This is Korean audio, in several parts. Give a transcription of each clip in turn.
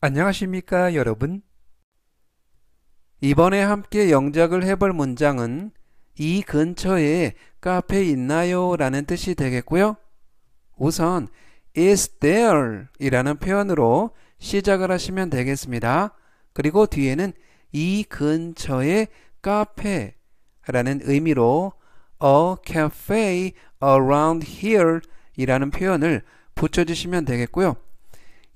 안녕하십니까 여러분. 이번에 함께 영작을 해볼 문장은 이 근처에 카페 있나요? 라는 뜻이 되겠고요. 우선 is there 이라는 표현으로 시작을 하시면 되겠습니다. 그리고 뒤에는 이 근처에 카페 라는 의미로 a cafe around here 이라는 표현을 붙여주시면 되겠고요.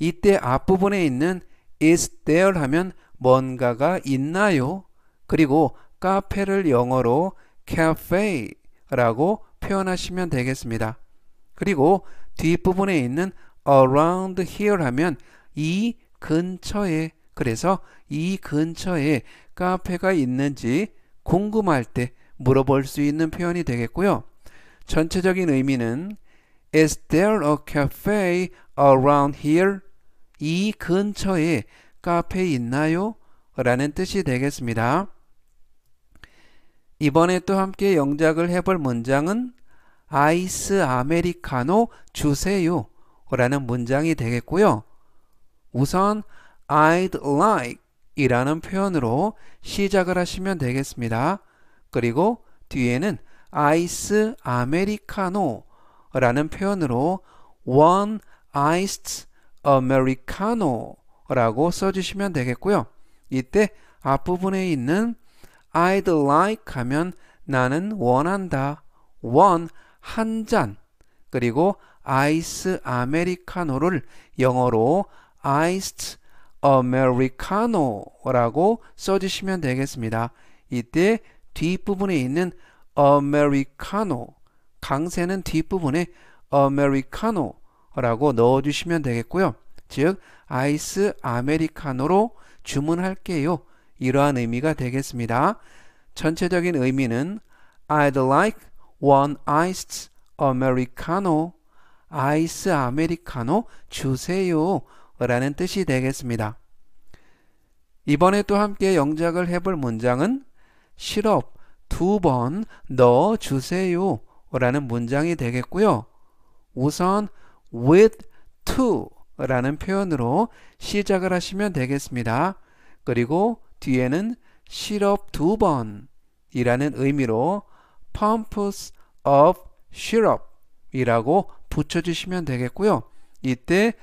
이때 앞부분에 있는 is there 하면 뭔가가 있나요? 그리고 카페를 영어로 cafe라고 표현하시면 되겠습니다. 그리고 뒷부분에 있는 around here 하면 이 근처에 그래서 이 근처에 카페가 있는지 궁금할 때 물어볼 수 있는 표현이 되겠고요. 전체적인 의미는 Is there a cafe around here? 이 근처에 카페 있나요? 라는 뜻이 되겠습니다. 이번에 또 함께 영작을 해볼 문장은 아이스 아메리카노 주세요 라는 문장이 되겠고요. 우선 I'd like 이라는 표현으로 시작을 하시면 되겠습니다. 그리고 뒤에는 아이스 아메리카노 라는 표현으로 one iced Americano라고 써주시면 되겠고요. 이때 앞부분에 있는 I'd like 하면 나는 원한다. 원, 한 잔. 그리고 아이스 아메리카노를 영어로 아이스 아메리카노라고 써주시면 되겠습니다. 이때 뒷부분에 있는 아메리카노 강세는 뒷부분에 아메리카노 라고 넣어주시면 되겠고요. 즉 아이스 아메리카노로 주문할게요. 이러한 의미가 되겠습니다. 전체적인 의미는 I'd like one iced Americano. 아이스 아메리카노 주세요. 라는 뜻이 되겠습니다. 이번에 또 함께 영작을 해볼 문장은 시럽 두 번 넣어주세요. 라는 문장이 되겠고요. 우선 with to 라는 표현으로 시작을 하시면 되겠습니다. 그리고 뒤에는 시럽 두 번이라는 의미로 pumps of syrup 이라고 붙여주시면 되겠고요. 이때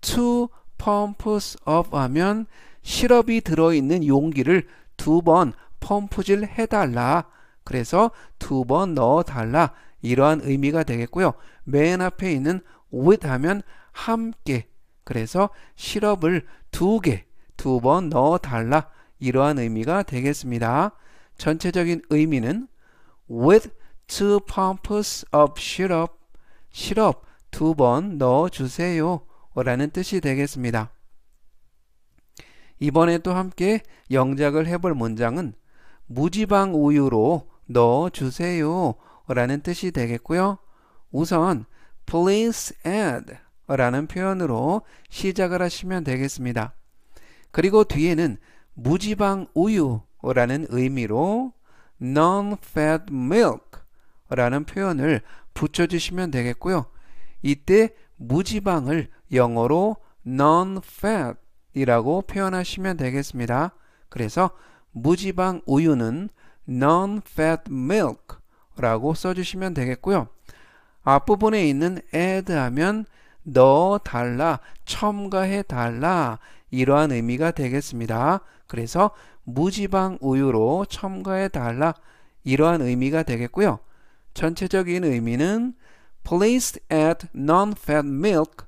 two pumps of 하면 시럽이 들어있는 용기를 두 번 펌프질 해달라. 그래서 두 번 넣어달라. 이러한 의미가 되겠고요. 맨 앞에 있는 with 하면 함께. 그래서 시럽을 두 개, 두 번 넣어 달라. 이러한 의미가 되겠습니다. 전체적인 의미는 with two pumps of syrup, 시럽 두 번 넣어 주세요. 라는 뜻이 되겠습니다. 이번에 또 함께 영작을 해볼 문장은 무지방 우유로 넣어 주세요. 라는 뜻이 되겠고요. 우선 please add 라는 표현으로 시작을 하시면 되겠습니다. 그리고 뒤에는 무지방 우유라는 의미로 non-fat milk 라는 표현을 붙여주시면 되겠고요. 이때 무지방을 영어로 non-fat 이라고 표현하시면 되겠습니다. 그래서 무지방 우유는 non-fat milk 라고 써주시면 되겠고요. 앞부분에 있는 add 하면 넣어 달라, 첨가해 달라 이러한 의미가 되겠습니다. 그래서 무지방 우유로 첨가해 달라 이러한 의미가 되겠고요. 전체적인 의미는 placed at non-fat milk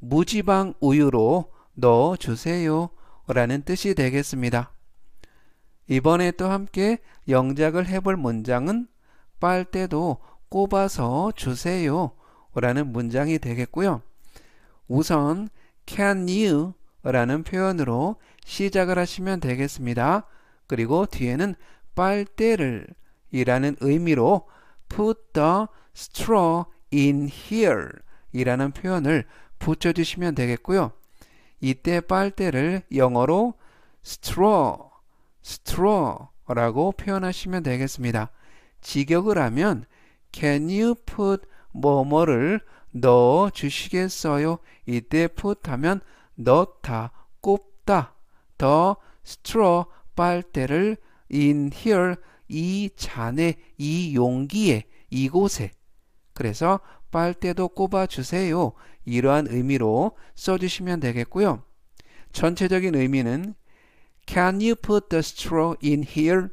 무지방 우유로 넣어 주세요 라는 뜻이 되겠습니다. 이번에 또 함께 영작을 해볼 문장은 빨대도 꼽아서 주세요 라는 문장이 되겠고요. 우선 can you 라는 표현으로 시작을 하시면 되겠습니다. 그리고 뒤에는 빨대를 이라는 의미로 put the straw in here 이라는 표현을 붙여주시면 되겠고요. 이때 빨대를 영어로 straw, straw라고 표현하시면 되겠습니다. 직역을 하면 Can you put 뭐뭐를 넣어 주시겠어요? 이때 put 하면 넣다, 꼽다. The straw 빨대를 in here 이 잔에 이 용기에 이곳에 그래서 빨대도 꼽아 주세요. 이러한 의미로 써 주시면 되겠고요. 전체적인 의미는 Can you put the straw in here?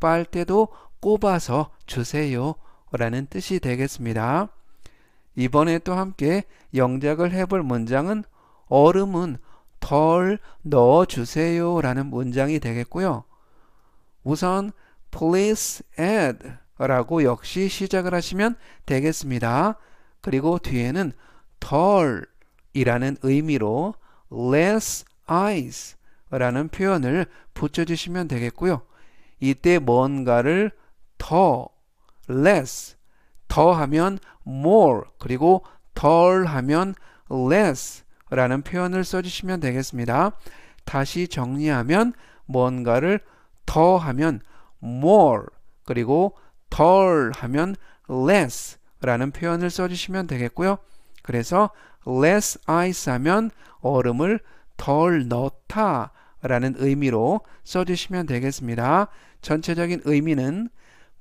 빨대도 꼽아서 주세요. 라는 뜻이 되겠습니다. 이번에 또 함께 영작을 해볼 문장은 얼음은 덜 넣어주세요 라는 문장이 되겠고요. 우선 please add 라고 역시 시작을 하시면 되겠습니다. 그리고 뒤에는 덜 이라는 의미로 less ice 라는 표현을 붙여주시면 되겠고요. 이때 뭔가를 더 less, 더 하면 more, 그리고 덜 하면 less 라는 표현을 써주시면 되겠습니다. 다시 정리하면 뭔가를 더 하면 more, 그리고 덜 하면 less 라는 표현을 써주시면 되겠고요. 그래서 less ice 하면 얼음을 덜 넣다 라는 의미로 써주시면 되겠습니다. 전체적인 의미는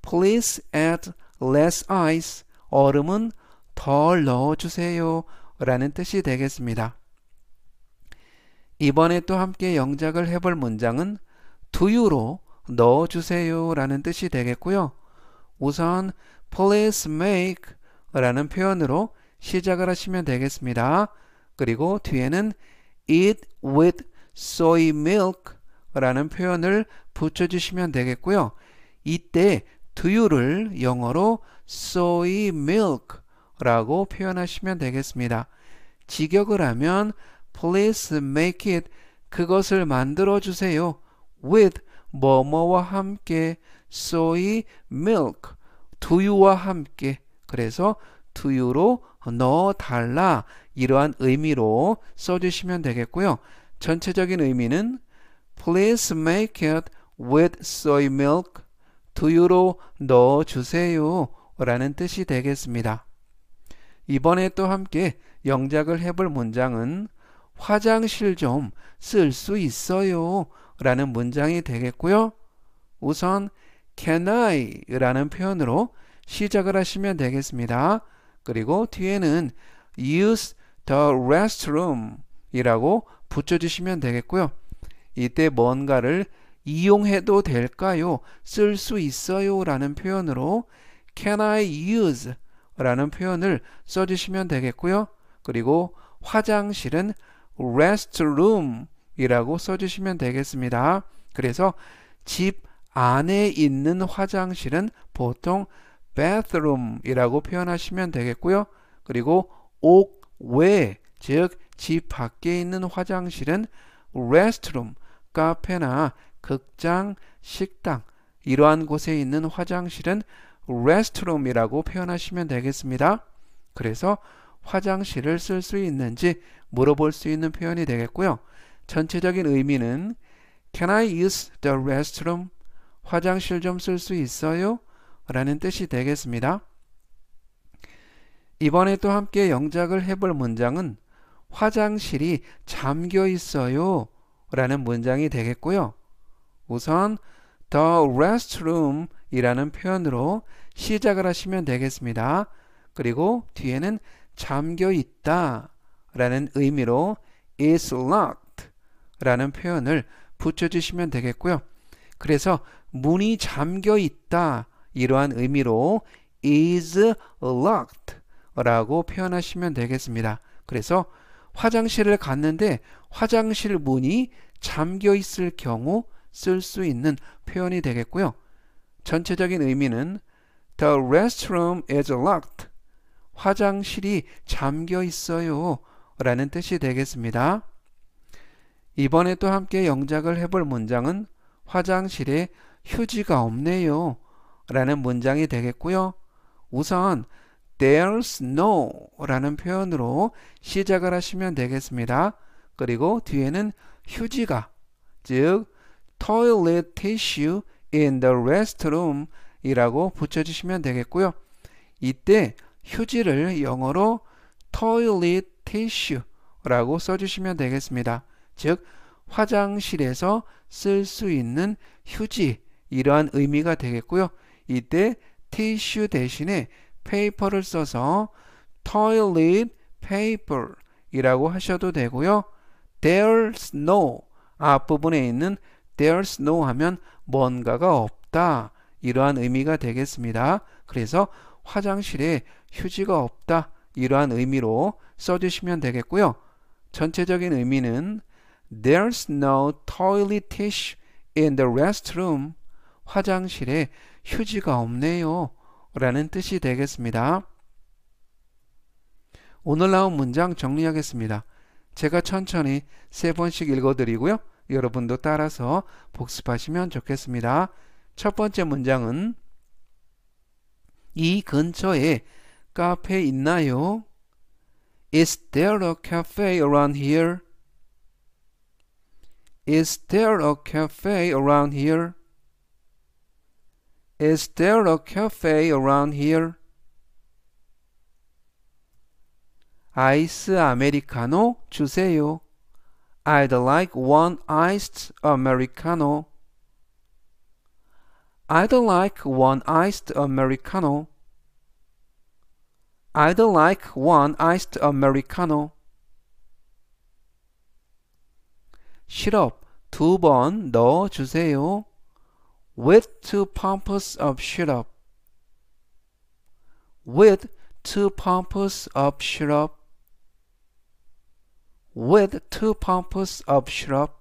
Please add less ice. 얼음은 덜 넣어주세요. 라는 뜻이 되겠습니다. 이번에 또 함께 영작을 해볼 문장은 do you로 넣어주세요 라는 뜻이 되겠고요. 우선 please make 라는 표현으로 시작을 하시면 되겠습니다. 그리고 뒤에는 eat with soy milk 라는 표현을 붙여주시면 되겠고요. 이때 두유를 영어로 soy milk라고 표현하시면 되겠습니다. 직역을 하면 please make it 그것을 만들어 주세요. with 뭐뭐와 함께 soy milk 두유와 함께 그래서 두유로 넣어 달라 이러한 의미로 써 주시면 되겠고요. 전체적인 의미는 please make it with soy milk 두유로 넣어주세요 라는 뜻이 되겠습니다. 이번에 또 함께 영작을 해볼 문장은 화장실 좀 쓸 수 있어요 라는 문장이 되겠고요. 우선 can I 라는 표현으로 시작을 하시면 되겠습니다. 그리고 뒤에는 use the restroom 이라고 붙여주시면 되겠고요. 이때 뭔가를 이용해도 될까요? 쓸 수 있어요? 라는 표현으로 can I use? 라는 표현을 써주시면 되겠고요. 그리고 화장실은 restroom 이라고 써주시면 되겠습니다. 그래서 집 안에 있는 화장실은 보통 bathroom 이라고 표현하시면 되겠고요. 그리고 옥 외, 즉 집 밖에 있는 화장실은 restroom, 카페나 극장, 식당 이러한 곳에 있는 화장실은 r e s t r 스트룸이라고 표현하시면 되겠습니다. 그래서 화장실을 쓸 수 있는지 물어볼 수 있는 표현이 되겠고요. 전체적인 의미는 Can I use the restroom? 화장실 좀 쓸 수 있어요? 라는 뜻이 되겠습니다. 이번에 또 함께 영작을 해볼 문장은 화장실이 잠겨 있어요 라는 문장이 되겠고요. 우선 the restroom이라는 표현으로 시작을 하시면 되겠습니다. 그리고 뒤에는 잠겨 있다 라는 의미로 is locked 라는 표현을 붙여주시면 되겠고요. 그래서 문이 잠겨 있다 이러한 의미로 is locked 라고 표현하시면 되겠습니다. 그래서 화장실을 갔는데 화장실 문이 잠겨 있을 경우 쓸수 있는 표현이 되겠고요. 전체적인 의미는 The restroom is locked. 화장실이 잠겨 있어요. 라는 뜻이 되겠습니다. 이번에 또 함께 영작을 해볼 문장은 화장실에 휴지가 없네요. 라는 문장이 되겠고요. 우선 there's no 라는 표현으로 시작을 하시면 되겠습니다. 그리고 뒤에는 휴지가 즉 toilet tissue in the restroom 이라고 붙여주시면 되겠고요. 이때 휴지를 영어로 toilet tissue 라고 써주시면 되겠습니다. 즉 화장실에서 쓸 수 있는 휴지 이러한 의미가 되겠고요. 이때 tissue 대신에 페이퍼를 써서 toilet paper 이라고 하셔도 되고요. There's no 앞부분에 있는 there's no 하면 뭔가가 없다. 이러한 의미가 되겠습니다. 그래서 화장실에 휴지가 없다. 이러한 의미로 써주시면 되겠고요. 전체적인 의미는 There's no toilet tissue in the restroom. 화장실에 휴지가 없네요. 라는 뜻이 되겠습니다. 오늘 나온 문장 정리하겠습니다. 제가 천천히 세 번씩 읽어드리고요. 여러분도 따라서 복습하시면 좋겠습니다. 첫 번째 문장은 이 근처에 카페 있나요? Is there a cafe around here? Is there a cafe around here? Is there a cafe around here? 아이스 아메리카노 주세요. I'd like one iced Americano. I'd like one iced Americano. I'd like one iced Americano. 시럽 two 번 넣어 주세요. With two pumps of syrup. With two pumps of syrup with two pumps of syrup.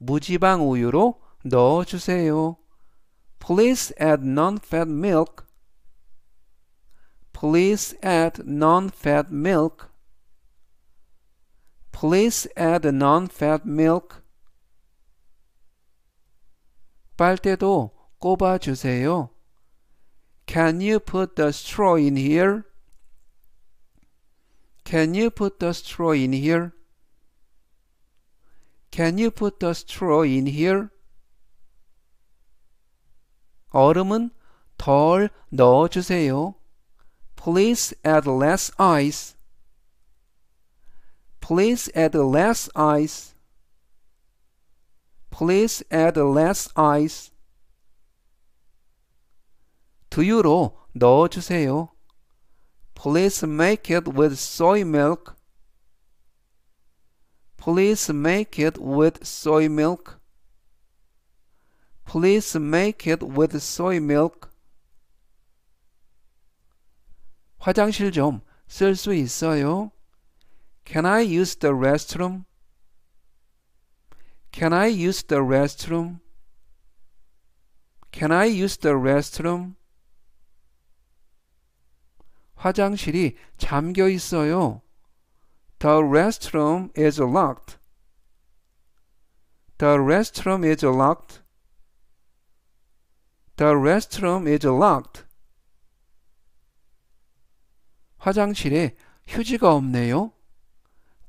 무지방 우유로 넣어주세요. Please add non-fat milk. Please add non-fat milk. Please add non-fat milk. 빨대도 꼽아주세요. Can you put the straw in here? Can you put the straw in here? Can you put the straw in here? 얼음은 덜 넣어주세요. Please add less ice. Please add less ice. Please add less ice. 두유로 넣어주세요. Please make it with soy milk. Please make it with soy milk. Please make it with soy milk. 화장실 좀 쓸 수 있어요? Can I use the restroom? Can I use the restroom? Can I use the restroom? 화장실이 잠겨 있어요. The restroom is locked. The restroom is locked. The restroom is locked. 화장실에 휴지가 없네요.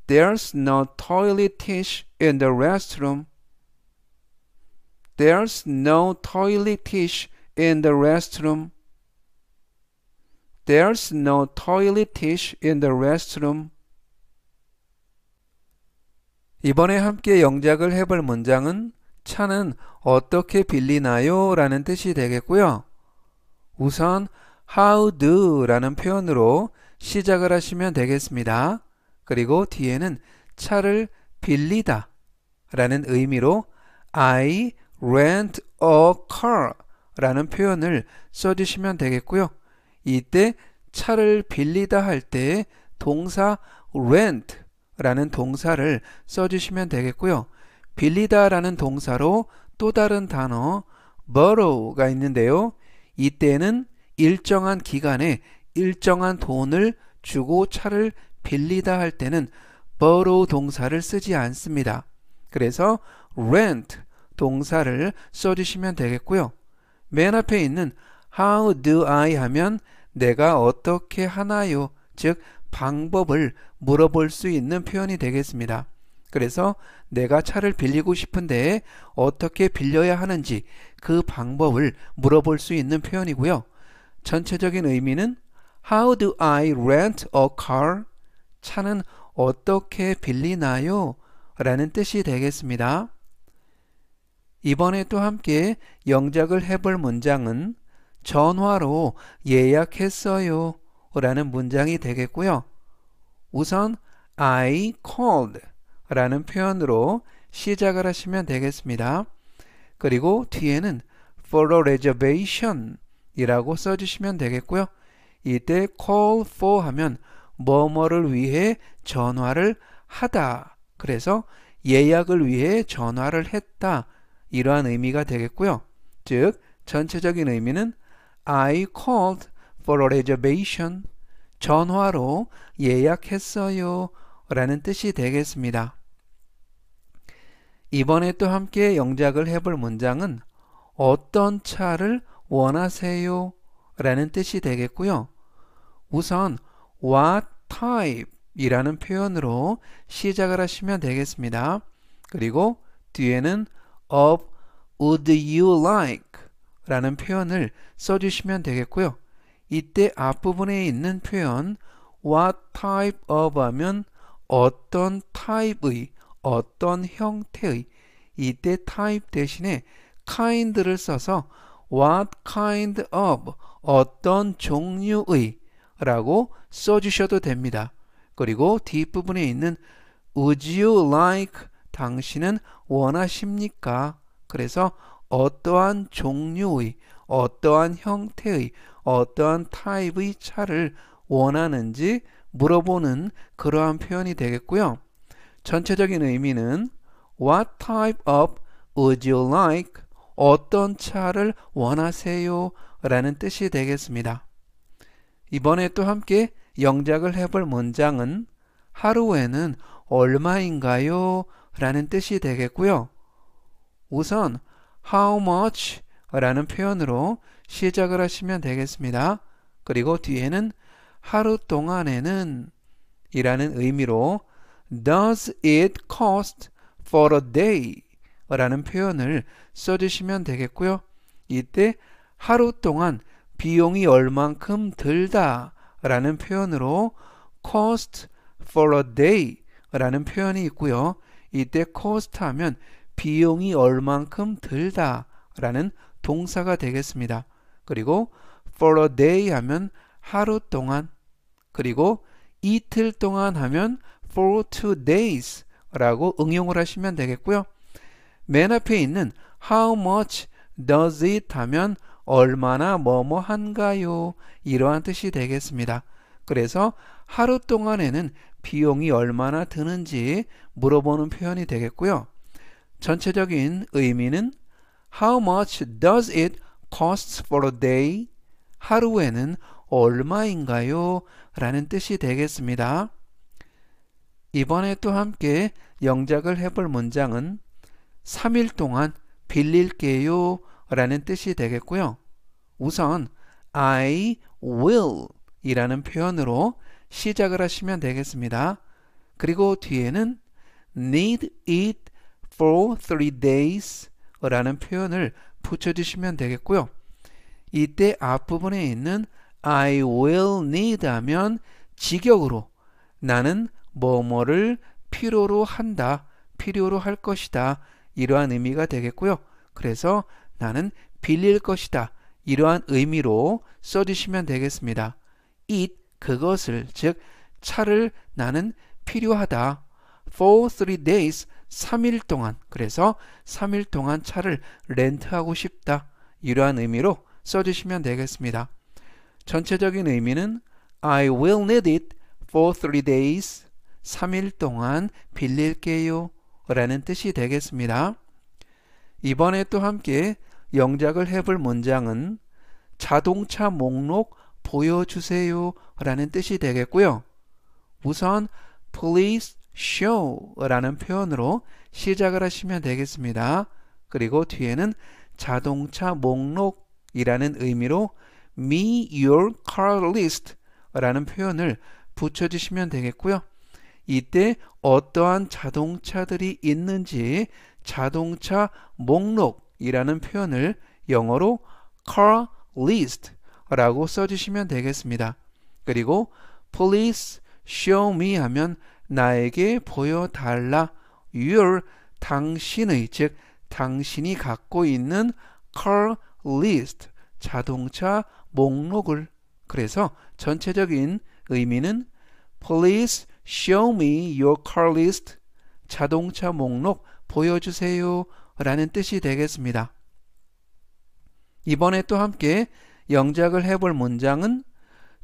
There's no toilet tissue in the restroom. There's no toilet tissue in the restroom. There's no toilet tissue in the restroom. 이번에 함께 영작을 해볼 문장은 차는 어떻게 빌리나요? 라는 뜻이 되겠고요. 우선 how do 라는 표현으로 시작을 하시면 되겠습니다. 그리고 뒤에는 차를 빌리다 라는 의미로 I rent a car 라는 표현을 써주시면 되겠고요. 이때 차를 빌리다 할 때 동사 rent 라는 동사를 써주시면 되겠고요. 빌리다 라는 동사로 또 다른 단어 borrow가 있는데요. 이때는 일정한 기간에 일정한 돈을 주고 차를 빌리다 할 때는 borrow 동사를 쓰지 않습니다. 그래서 rent 동사를 써주시면 되겠고요. 맨 앞에 있는 How do I 하면 내가 어떻게 하나요? 즉 방법을 물어볼 수 있는 표현이 되겠습니다. 그래서 내가 차를 빌리고 싶은데 어떻게 빌려야 하는지 그 방법을 물어볼 수 있는 표현이고요. 전체적인 의미는 How do I rent a car? 차는 어떻게 빌리나요? 라는 뜻이 되겠습니다. 이번에 또 함께 영작을 해볼 문장은 전화로 예약했어요. 라는 문장이 되겠고요. 우선 I called 라는 표현으로 시작을 하시면 되겠습니다. 그리고 뒤에는 for a reservation 이라고 써주시면 되겠고요. 이때 call for 하면 뭐뭐를 위해 전화를 하다. 그래서 예약을 위해 전화를 했다. 이러한 의미가 되겠고요. 즉 전체적인 의미는 I called for a reservation. 전화로 예약했어요. 라는 뜻이 되겠습니다. 이번에 또 함께 영작을 해볼 문장은 어떤 차를 원하세요? 라는 뜻이 되겠고요. 우선 what type 이라는 표현으로 시작을 하시면 되겠습니다. 그리고 뒤에는 of would you like 라는 표현을 써주시면 되겠고요. 이때 앞부분에 있는 표현 what type of 하면 어떤 t y p e 의 어떤 형태의 이때 type 대신에 kind를 써서 what kind of 어떤 종류의 라고 써주셔도 됩니다. 그리고 뒷부분에 있는 would you like 당신은 원하십니까? 그래서 어떠한 종류의, 어떠한 형태의, 어떠한 타입의 차를 원하는지 물어보는 그러한 표현이 되겠고요. 전체적인 의미는 What type of would you like? 어떤 차를 원하세요? 라는 뜻이 되겠습니다. 이번에 또 함께 영작을 해볼 문장은 하루에는 얼마인가요? 라는 뜻이 되겠고요. 우선 how much 라는 표현으로 시작을 하시면 되겠습니다. 그리고 뒤에는 하루 동안에는 이라는 의미로 does it cost for a day 라는 표현을 써주시면 되겠고요. 이때 하루 동안 비용이 얼만큼 들다 라는 표현으로 cost for a day 라는 표현이 있고요. 이때 cost 하면 비용이 얼만큼 들다 라는 동사가 되겠습니다. 그리고 for a day 하면 하루 동안 그리고 이틀 동안 하면 for two days 라고 응용을 하시면 되겠고요. 맨 앞에 있는 how much does it 하면 얼마나 뭐뭐 한가요 이러한 뜻이 되겠습니다. 그래서 하루 동안에는 비용이 얼마나 드는지 물어보는 표현이 되겠고요. 전체적인 의미는 How much does it cost for a day? 하루에는 얼마인가요? 라는 뜻이 되겠습니다. 이번에 또 함께 영작을 해볼 문장은 3일 동안 빌릴게요 라는 뜻이 되겠고요. 우선 I will 이라는 표현으로 시작을 하시면 되겠습니다. 그리고 뒤에는 need it for three days 라는 표현을 붙여주시면 되겠고요. 이때 앞부분에 있는 I will need 하면 직역으로 나는 뭐뭐를 필요로 한다, 필요로 할 것이다 이러한 의미가 되겠고요. 그래서 나는 빌릴 것이다 이러한 의미로 써주시면 되겠습니다. it 그것을 즉 차를 나는 필요하다 for three days 3일 동안 그래서 3일 동안 차를 렌트하고 싶다 이러한 의미로 써주시면 되겠습니다. 전체적인 의미는 I will need it for three days 3일 동안 빌릴게요 라는 뜻이 되겠습니다. 이번에 또 함께 영작을 해볼 문장은 자동차 목록 보여주세요 라는 뜻이 되겠고요. 우선 please show라는 표현으로 시작을 하시면 되겠습니다. 그리고 뒤에는 자동차 목록이라는 의미로 me your car list 라는 표현을 붙여주시면 되겠고요. 이때 어떠한 자동차들이 있는지 자동차 목록이라는 표현을 영어로 car list 라고 써주시면 되겠습니다. 그리고 please show me 하면 나에게 보여달라 your 당신의 즉 당신이 갖고 있는 car list 자동차 목록을 그래서 전체적인 의미는 Please show me your car list 자동차 목록 보여주세요 라는 뜻이 되겠습니다. 이번에 또 함께 영작을 해볼 문장은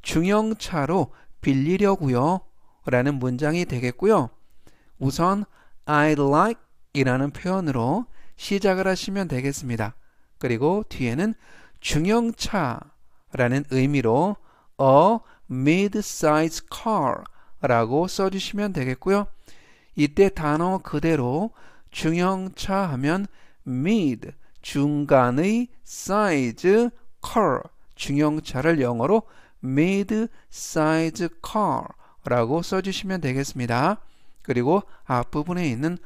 중형차로 빌리려고요 라는 문장이 되겠고요. 우선 I'd like 이라는 표현으로 시작을 하시면 되겠습니다. 그리고 뒤에는 중형차라는 의미로 a mid-size car 라고 써주시면 되겠고요. 이때 단어 그대로 중형차 하면 mid 중간의 size car 중형차를 영어로 mid-size car 라고 써주시면 되겠습니다. 그리고 앞부분에 있는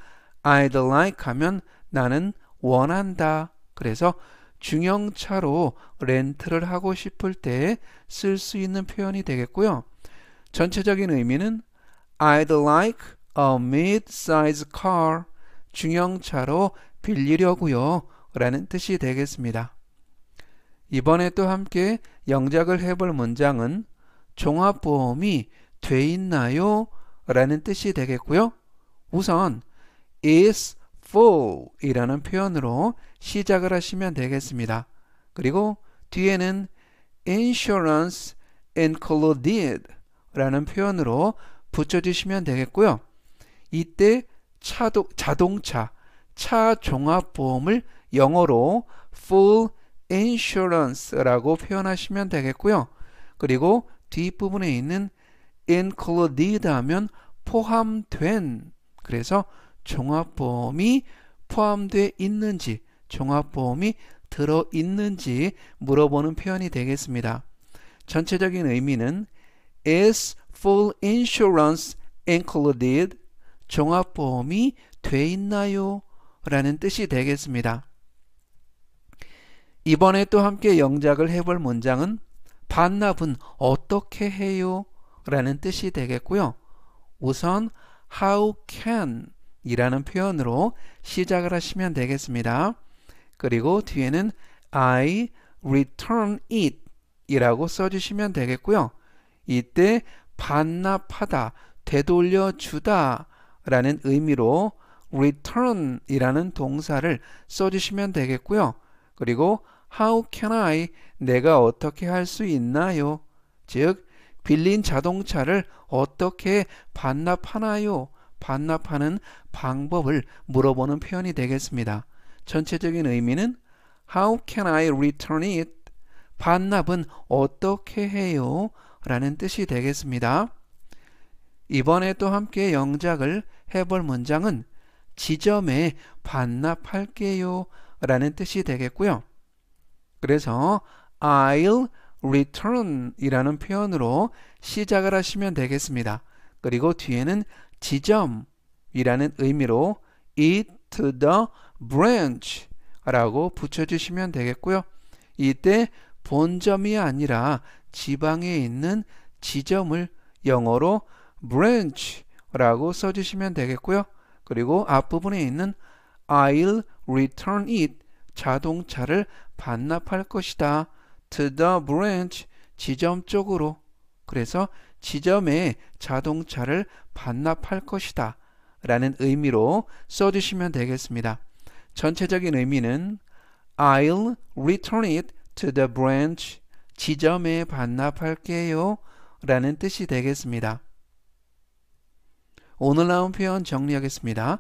I'd like 하면 나는 원한다. 그래서 중형차로 렌트를 하고 싶을 때 쓸 수 있는 표현이 되겠고요. 전체적인 의미는 I'd like a mid-size car. 중형차로 빌리려고요. 라는 뜻이 되겠습니다. 이번에 또 함께 영작을 해볼 문장은 종합보험이 돼 있나요? 라는 뜻이 되겠고요. 우선 is full 이라는 표현으로 시작을 하시면 되겠습니다. 그리고 뒤에는 insurance included 라는 표현으로 붙여주시면 되겠고요. 이때 차도, 자동차, 차 종합보험을 영어로 full insurance라고 표현하시면 되겠고요. 그리고 뒷부분에 있는 included 하면 포함된 그래서 종합보험이 포함되어 있는지 종합보험이 들어 있는지 물어보는 표현이 되겠습니다. 전체적인 의미는 is full insurance included 종합보험이 돼 있나요? 라는 뜻이 되겠습니다. 이번에 또 함께 영작을 해볼 문장은 반납은 어떻게 해요? 라는 뜻이 되겠고요. 우선 how can 이라는 표현으로 시작을 하시면 되겠습니다. 그리고 뒤에는 I return it 이라고 써주시면 되겠고요. 이때 반납하다, 되돌려주다 라는 의미로 return 이라는 동사를 써주시면 되겠고요. 그리고 how can I 내가 어떻게 할 수 있나요? 즉 빌린 자동차를 어떻게 반납하나요? 반납하는 방법을 물어보는 표현이 되겠습니다. 전체적인 의미는 How can I return it? 반납은 어떻게 해요? 라는 뜻이 되겠습니다. 이번에 또 함께 영작을 해볼 문장은 지점에 반납할게요 라는 뜻이 되겠고요. 그래서 I'll return이라는 표현으로 시작을 하시면 되겠습니다. 그리고 뒤에는 지점이라는 의미로 it to the branch 라고 붙여주시면 되겠고요. 이때 본점이 아니라 지방에 있는 지점을 영어로 branch라고 써주시면 되겠고요. 그리고 앞부분에 있는 I'll return it 자동차를 반납할 것이다 to the branch 지점 쪽으로 그래서 지점에 자동차를 반납할 것이다 라는 의미로 써주시면 되겠습니다. 전체적인 의미는 I'll return it to the branch 지점에 반납할게요 라는 뜻이 되겠습니다. 오늘 나온 표현 정리하겠습니다.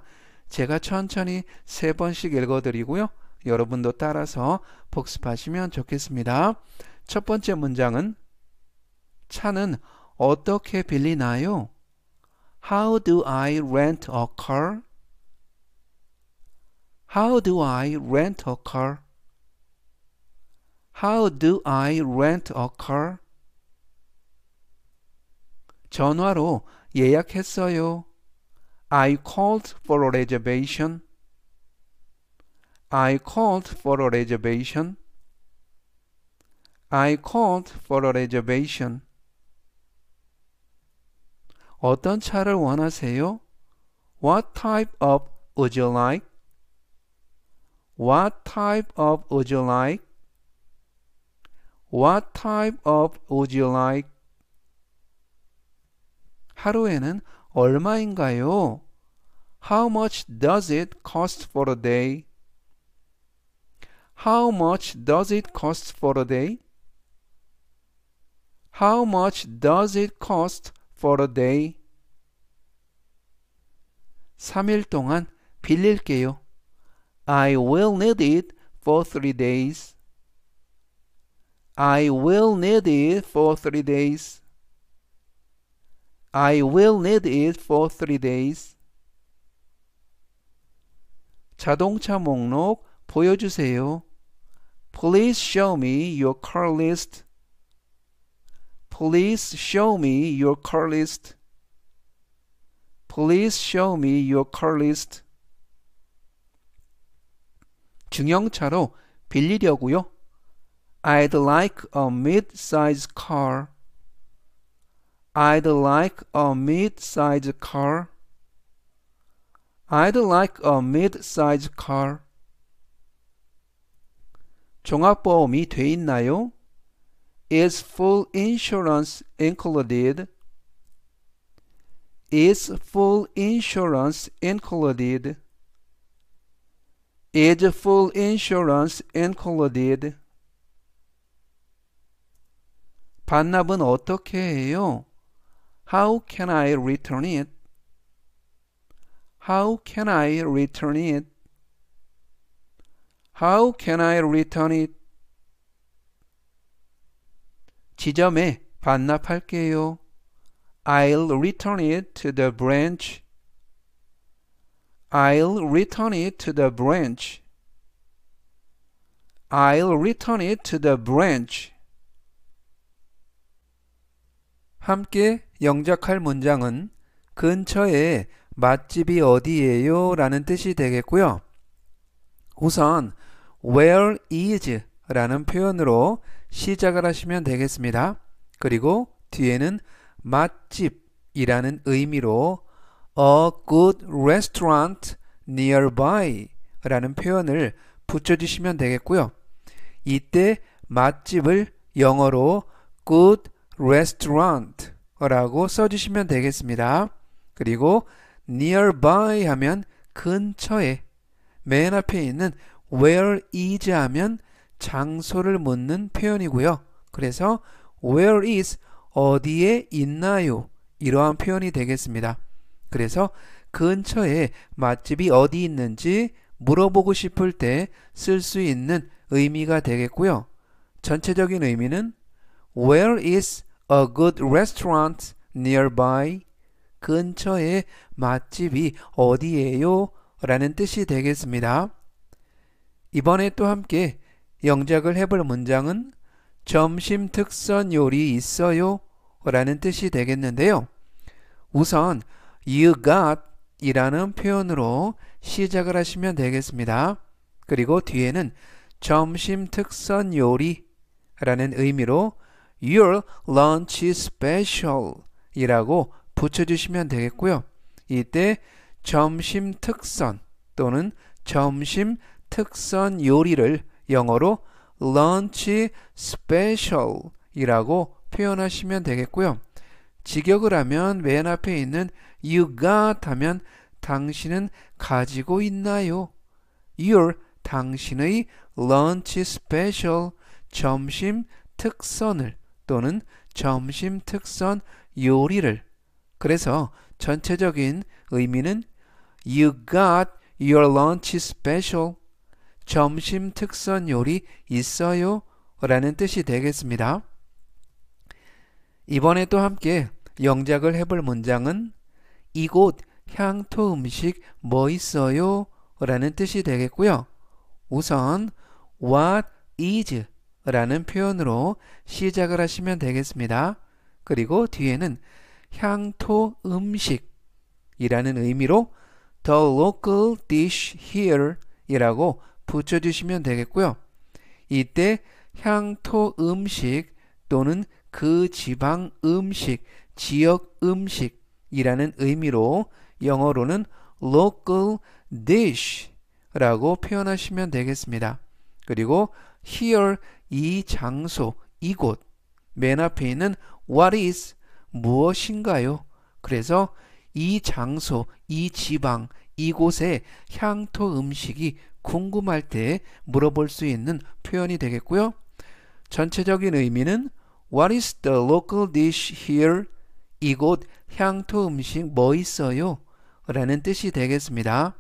제가 천천히 세 번씩 읽어드리고요. 여러분도 따라서 복습하시면 좋겠습니다. 첫 번째 문장은 차는 어떻게 빌리나요? How do I rent a car? How do I rent a car? How do I rent a car? 전화로 예약했어요. I called for a reservation. I called for a reservation. I called for a reservation. 어떤 차를 원하세요? What type of would you like? What type of would you like? What type of would you like? 하루에는 얼마인가요? How much does it cost for a day? How much does it cost for a day? How much does it cost for a day? 3일 동안 빌릴게요. I will need it for three days. I will need it for three days. I will need it for three days. 자동차 목록 보여주세요. Please show me your car list. Please show me your car list. Please show me your car list. 중형차로 빌리려고요. I'd like a mid sized car. I'd like a mid sized car. I'd like a mid sized car. 종합보험이 돼 있나요? Is full insurance included? Is full insurance included? Is full insurance included? 반납은 어떻게 해요? How can I return it? How can I return it? How can I return it? 지점에 반납할게요. I'll return it to the branch. I'll return it to the branch. I'll return it to the branch. 함께 영작할 문장은 근처에 맛집이 어디예요? 라는 뜻이 되겠고요. 우선 where is 라는 표현으로 시작을 하시면 되겠습니다. 그리고 뒤에는 맛집이라는 의미로 a good restaurant nearby 라는 표현을 붙여주시면 되겠고요. 이때 맛집을 영어로 good restaurant 라고 써주시면 되겠습니다. 그리고 nearby 하면 근처에 맨 앞에 있는 where is 하면 장소를 묻는 표현이고요. 그래서 where is 어디에 있나요? 이러한 표현이 되겠습니다. 그래서 근처에 맛집이 어디 있는지 물어보고 싶을 때 쓸 수 있는 의미가 되겠고요. 전체적인 의미는 Where is a good restaurant nearby? 근처에 맛집이 어디예요? 라는 뜻이 되겠습니다. 이번에 또 함께 영작을 해볼 문장은 점심 특선 요리 있어요? 라는 뜻이 되겠는데요. 우선 you got 이라는 표현으로 시작을 하시면 되겠습니다. 그리고 뒤에는 점심 특선 요리 라는 의미로 your lunch special 이라고 붙여주시면 되겠고요. 이때 점심 특선 또는 점심 특선 요리를 영어로 lunch special이라고 표현하시면 되겠고요. 직역을 하면 맨 앞에 있는 you got 하면 당신은 가지고 있나요? your 당신의 lunch special 점심 특선을 또는 점심 특선 요리를 그래서 전체적인 의미는 you got your lunch special 점심 특선 요리 있어요? 라는 뜻이 되겠습니다. 이번에 또 함께 영작을 해볼 문장은 이곳 향토 음식 뭐 있어요? 라는 뜻이 되겠고요. 우선 what is 라는 표현으로 시작을 하시면 되겠습니다. 그리고 뒤에는 향토 음식이라는 의미로 the local dish here 이라고 붙여주시면 되겠고요. 이때 향토 음식 또는 그 지방 음식, 지역 음식이라는 의미로 영어로는 local dish라고 표현하시면 되겠습니다. 그리고 here 이 장소, 이곳 맨 앞에 있는 what is 무엇인가요? 그래서 이 장소, 이 지방, 이곳의 향토 음식이 궁금할 때 물어볼 수 있는 표현이 되겠고요. 전체적인 의미는 What is the local dish here? 이곳 향토 음식 뭐 있어요? 라는 뜻이 되겠습니다.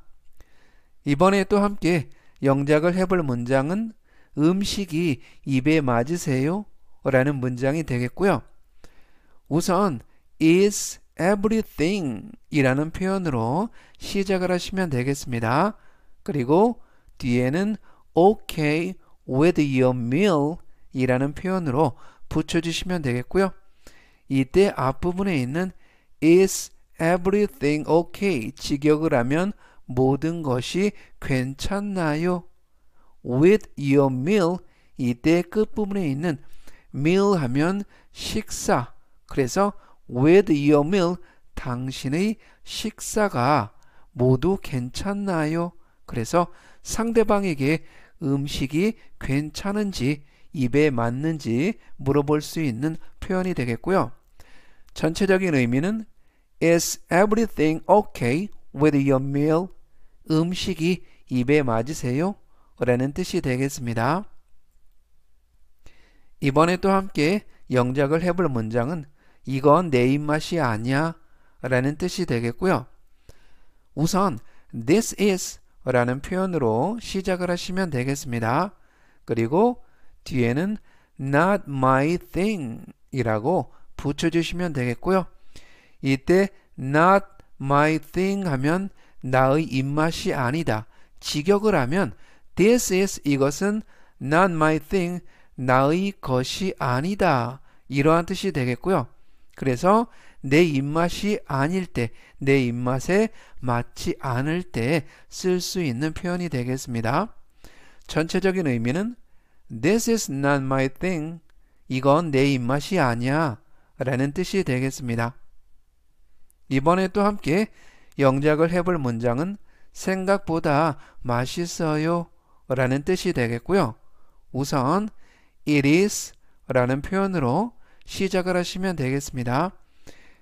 이번에 또 함께 영작을 해볼 문장은 음식이 입에 맞으세요? 라는 문장이 되겠고요. 우선 is everything 이라는 표현으로 시작을 하시면 되겠습니다. 그리고 뒤에는 okay with your meal 이라는 표현으로 붙여주시면 되겠고요. 이때 앞부분에 있는 is everything okay 직역을 하면 모든 것이 괜찮나요? with your meal 이때 끝부분에 있는 meal 하면 식사 그래서 with your meal 당신의 식사가 모두 괜찮나요? 그래서 상대방에게 음식이 괜찮은지 입에 맞는지 물어볼 수 있는 표현이 되겠고요. 전체적인 의미는 Is everything okay with your meal? 음식이 입에 맞으세요? 라는 뜻이 되겠습니다. 이번에 또 함께 영작을 해볼 문장은 이건 내 입맛이 아니야 라는 뜻이 되겠고요. 우선 this is 라는 표현으로 시작을 하시면 되겠습니다. 그리고 뒤에는 not my thing 이라고 붙여주시면 되겠고요. 이때 not my thing 하면 나의 입맛이 아니다. 직역을 하면 this is 이것은 not my thing 나의 것이 아니다. 이러한 뜻이 되겠고요. 그래서 내 입맛이 아닐 때, 내 입맛에 맞지 않을 때 쓸 수 있는 표현이 되겠습니다. 전체적인 의미는 This is not my thing. 이건 내 입맛이 아니야. 라는 뜻이 되겠습니다. 이번에 또 함께 영작을 해볼 문장은 생각보다 맛있어요. 라는 뜻이 되겠고요. 우선 it is 라는 표현으로 시작을 하시면 되겠습니다.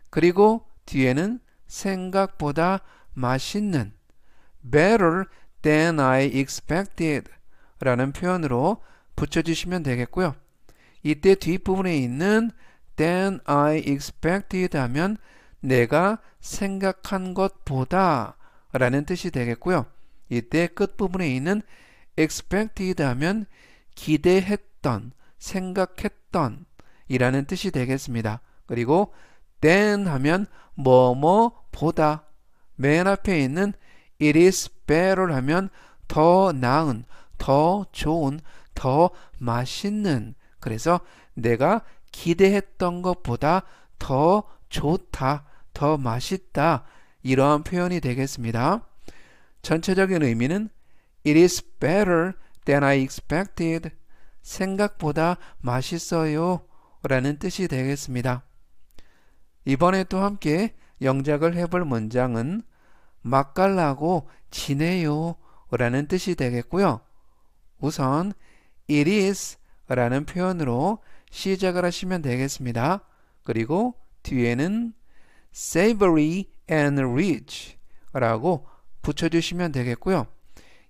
그리고 뒤에는 생각보다 맛있는 better than I expected 라는 표현으로 붙여주시면 되겠고요. 이때 뒷부분에 있는 than I expected 하면 내가 생각한 것보다 라는 뜻이 되겠고요. 이때 끝부분에 있는 expected 하면 기대했던, 생각했던 이라는 뜻이 되겠습니다. 그리고 than 하면 뭐뭐 보다 맨 앞에 있는 it is better를 하면 더 나은, 더 좋은, 더 맛있는 그래서 내가 기대했던 것보다 더 좋다, 더 맛있다 이러한 표현이 되겠습니다. 전체적인 의미는 It is better than I expected. 생각보다 맛있어요 라는 뜻이 되겠습니다. 이번에 또 함께 영작을 해볼 문장은 맛깔나고 지네요 라는 뜻이 되겠고요. 우선 it is 라는 표현으로 시작을 하시면 되겠습니다. 그리고 뒤에는 savory and rich 라고 붙여주시면 되겠고요.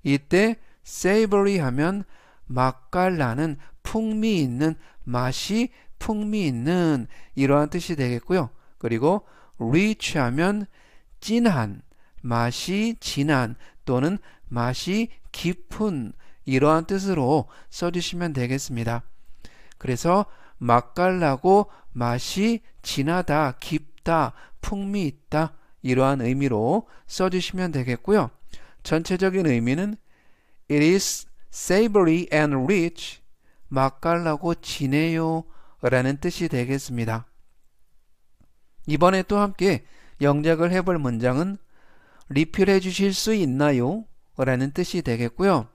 이때 savory 하면 맛깔나는 풍미 있는 맛이 풍미 있는 이러한 뜻이 되겠고요. 그리고 rich 하면 진한, 맛이 진한 또는 맛이 깊은 이러한 뜻으로 써주시면 되겠습니다. 그래서 맛깔나고 맛이 진하다, 깊다, 풍미 있다 이러한 의미로 써주시면 되겠고요. 전체적인 의미는 It is savory and rich. 맛깔나고 진해요 라는 뜻이 되겠습니다. 이번에 또 함께 영작을 해볼 문장은 리필해 주실 수 있나요? 라는 뜻이 되겠고요.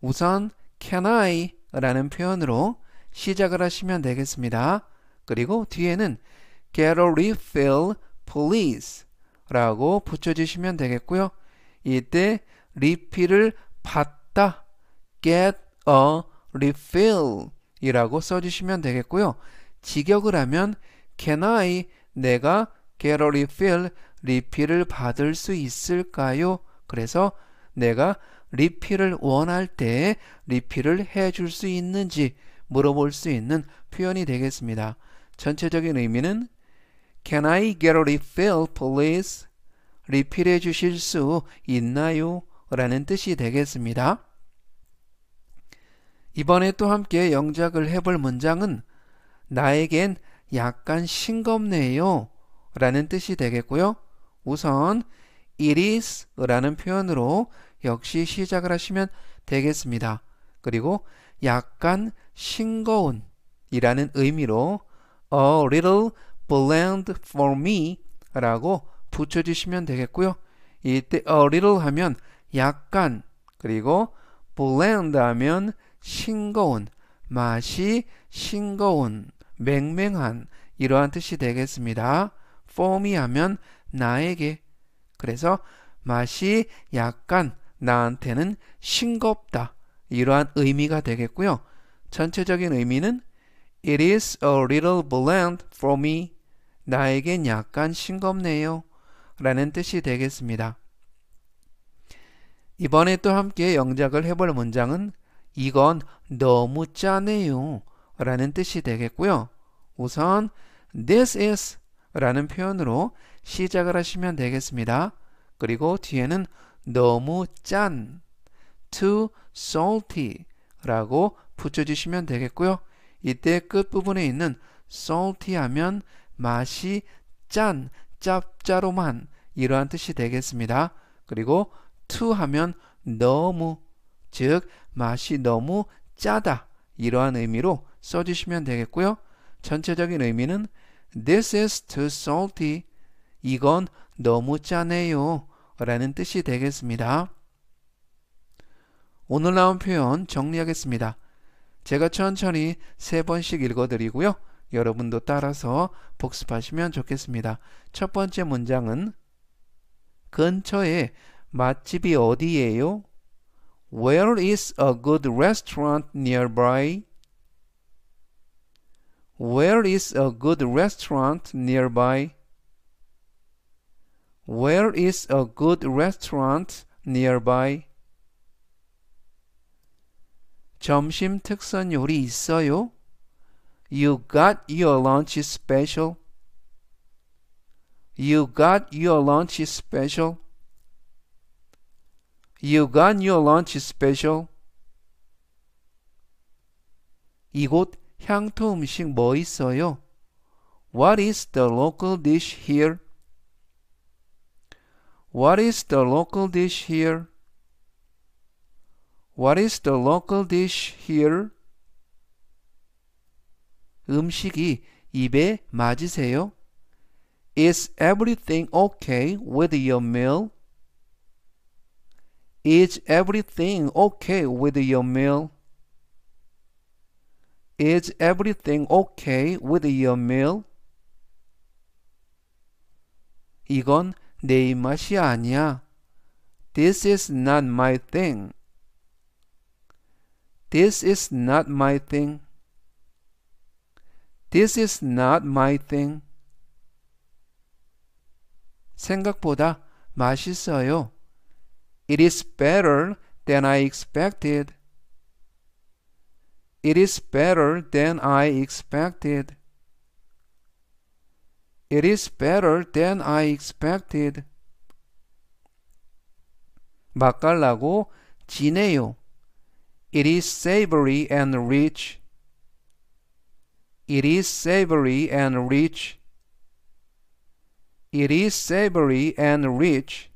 우선 can I 라는 표현으로 시작을 하시면 되겠습니다. 그리고 뒤에는 get a refill please 라고 붙여주시면 되겠고요. 이때 리필을 받다 get a refill 이라고 써주시면 되겠고요. 직역을 하면 can I 내가 get a refill, 리필을 받을 수 있을까요? 그래서 내가 리필을 원할 때 리필을 해줄 수 있는지 물어볼 수 있는 표현이 되겠습니다. 전체적인 의미는 Can I get a refill, please? 리필해 주실 수 있나요? 라는 뜻이 되겠습니다. 이번에 또 함께 영작을 해볼 문장은 나에겐 약간 싱겁네요. 라는 뜻이 되겠고요. 우선 it is 라는 표현으로 역시 시작을 하시면 되겠습니다. 그리고 약간 싱거운 이라는 의미로 a little bland for me 라고 붙여주시면 되겠고요. 이때 a little 하면 약간 그리고 bland 하면 싱거운 맛이 싱거운 맹맹한 이러한 뜻이 되겠습니다. form이 하면 나에게 그래서 맛이 약간 나한테는 싱겁다 이러한 의미가 되겠고요. 전체적인 의미는 It is a little bland for me. 나에겐 약간 싱겁네요. 라는 뜻이 되겠습니다. 이번에 또 함께 영작을 해볼 문장은 이건 너무 짜네요. 라는 뜻이 되겠고요. 우선 this is 라는 표현으로 시작을 하시면 되겠습니다. 그리고 뒤에는 너무 짠 too salty 라고 붙여주시면 되겠고요. 이때 끝부분에 있는 salty 하면 맛이 짠, 짭짜로만 이러한 뜻이 되겠습니다. 그리고 to 하면 너무 즉 맛이 너무 짜다 이러한 의미로 써주시면 되겠고요. 전체적인 의미는 This is too salty. 이건 너무 짜네요. 라는 뜻이 되겠습니다. 오늘 나온 표현 정리하겠습니다. 제가 천천히 세 번씩 읽어드리고요. 여러분도 따라서 복습하시면 좋겠습니다. 첫 번째 문장은 근처에 맛집이 어디예요? Where is a good restaurant nearby? Where is a good restaurant nearby? Where is a good restaurant nearby? 점심 특선 요리 있어요? You got your lunch special? You got your lunch special? You got your lunch special? 이곳 향토 음식 뭐 있어요? What is the local dish here? What is the local dish here? What is the local dish here? 음식이 입에 맞으세요? Is everything okay with your meal? Is everything okay with your meal? Is everything okay with your meal? 이건 내 입맛이 아니야. This is not my thing. This is not my thing. This is not my thing. 생각보다 맛있어요. It is better than I expected. It is better than I expected. It is better than I expected. 맛깔나고 진해요. It is savory and rich. It is savory and rich. It is savory and rich.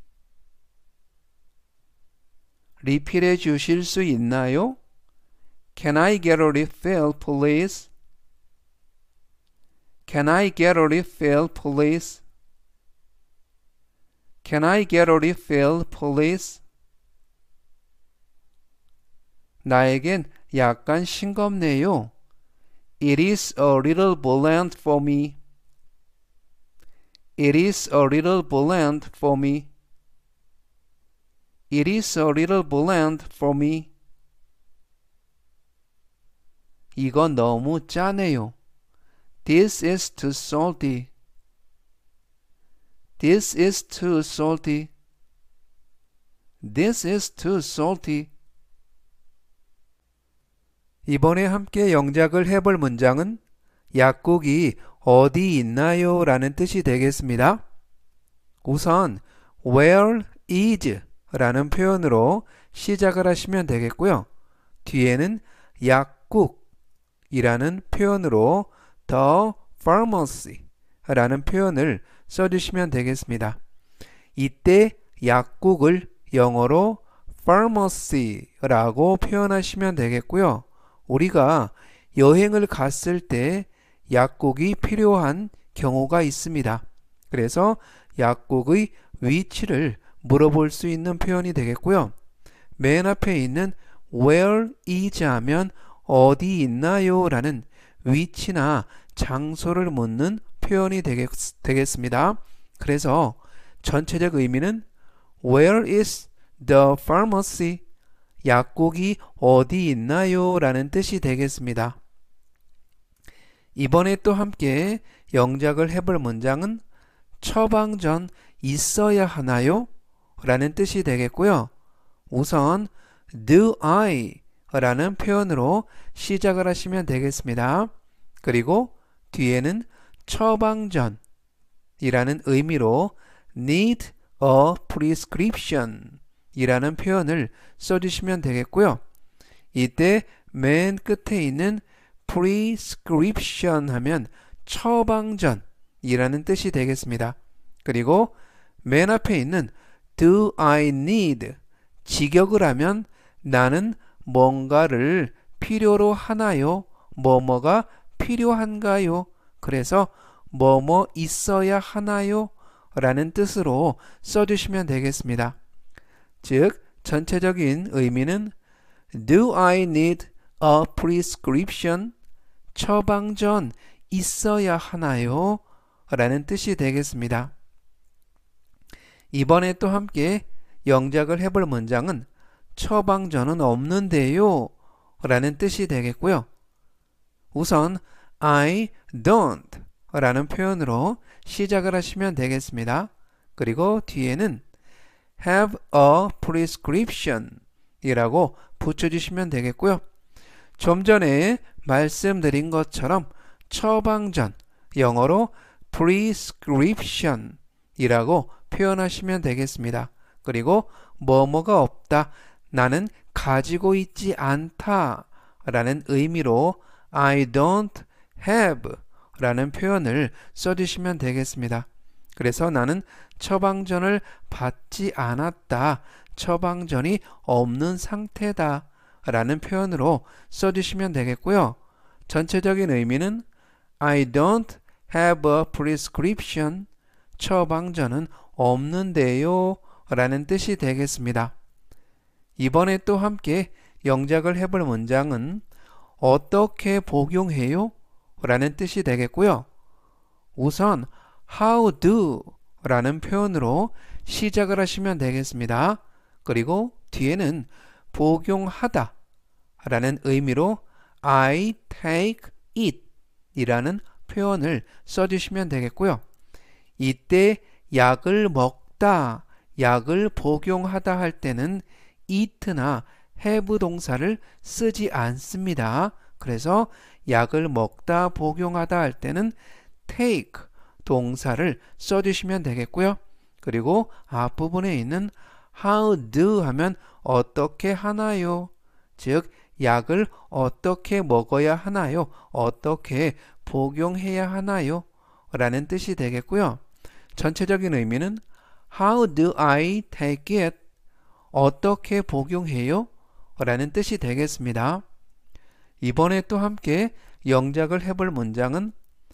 리필해 주실 수 있나요? Can I get a refill, please? Can I get a refill, please? Can I get a refill, please? 나에겐 약간 싱겁네요. It is a little bland for me. It is a little bland for me. It is a little bland for me. 이건 너무 짜네요. This is too salty. This is too salty. This is too salty. 이번에 함께 영작을 해볼 문장은 약국이 어디 있나요? 라는 뜻이 되겠습니다. 우선 where is 라는 표현으로 시작을 하시면 되겠고요. 뒤에는 약국 이라는 표현으로 the pharmacy 라는 표현을 써주시면 되겠습니다. 이때 약국을 영어로 pharmacy라고 표현하시면 되겠고요. 우리가 여행을 갔을 때 약국이 필요한 경우가 있습니다. 그래서 약국의 위치를 물어볼 수 있는 표현이 되겠고요. 맨 앞에 있는 where is 하면 어디 있나요? 라는 위치나 장소를 묻는 표현이 되겠, 습니다 그래서 전체적 의미는 Where is the pharmacy? 약국이 어디 있나요? 라는 뜻이 되겠습니다. 이번에 또 함께 영작을 해볼 문장은 처방 전 있어야 하나요? 라는 뜻이 되겠고요. 우선 do I 라는 표현으로 시작을 하시면 되겠습니다. 그리고 뒤에는 처방전 이라는 의미로 need a prescription 이라는 표현을 써주시면 되겠고요. 이때 맨 끝에 있는 prescription 하면 처방전 이라는 뜻이 되겠습니다. 그리고 맨 앞에 있는 do I need 직역을 하면 나는 뭔가를 필요로 하나요? 뭐뭐가 필요한가요? 그래서 뭐뭐 있어야 하나요? 라는 뜻으로 써주시면 되겠습니다. 즉, 전체적인 의미는 Do I need a prescription? 처방전 있어야 하나요? 라는 뜻이 되겠습니다. 이번에 또 함께 영작을 해볼 문장은 처방전은 없는데요. 라는 뜻이 되겠고요. 우선 I don't 라는 표현으로 시작을 하시면 되겠습니다. 그리고 뒤에는 have a prescription 이라고 붙여주시면 되겠고요. 좀 전에 말씀드린 것처럼 처방전 영어로 prescription 이라고 표현하시면 되겠습니다. 그리고 뭐뭐가 없다 나는 가지고 있지 않다 라는 의미로 I don't have 라는 표현을 써주시면 되겠습니다. 그래서 나는 처방전을 받지 않았다. 처방전이 없는 상태다. 라는 표현으로 써주시면 되겠고요. 전체적인 의미는 I don't have a prescription. 처방전은 없는데요. 라는 뜻이 되겠습니다. 이번에 또 함께 영작을 해볼 문장은 어떻게 복용해요? 라는 뜻이 되겠고요. 우선 how do 라는 표현으로 시작을 하시면 되겠습니다. 그리고 뒤에는 복용하다 라는 의미로 I take it 이라는 표현을 써주시면 되겠고요. 이때 약을 먹다, 약을 복용하다 할 때는 eat나 have 동사를 쓰지 않습니다. 그래서 약을 먹다, 복용하다 할 때는 take 동사를 써주시면 되겠고요. 그리고 앞부분에 있는 how do 하면 어떻게 하나요? 즉, 약을 어떻게 먹어야 하나요? 어떻게 복용해야 하나요? 라는 뜻이 되겠고요. 전체적인 의미는 How do I take it? 어떻게 복용해요? 라는 뜻이 되겠습니다. 이번에 또 함께 영작을 해볼 문장은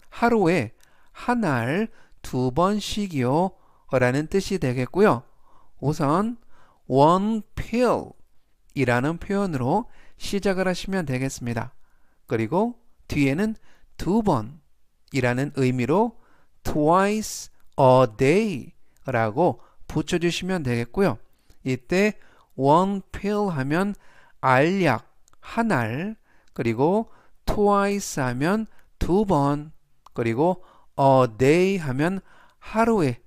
하루에 한 알 두 번씩이요 라는 뜻이 되겠고요. 우선 one pill 이라는 표현으로 시작을 하시면 되겠습니다. 그리고 뒤에는 두 번이라는 의미로 twice a day 라고 붙여주시면 되겠고요. 이때 원필 하면 알약 한 알, 그리고 twice 하면 두 번, 그리고 a 어 day 하면 하루에.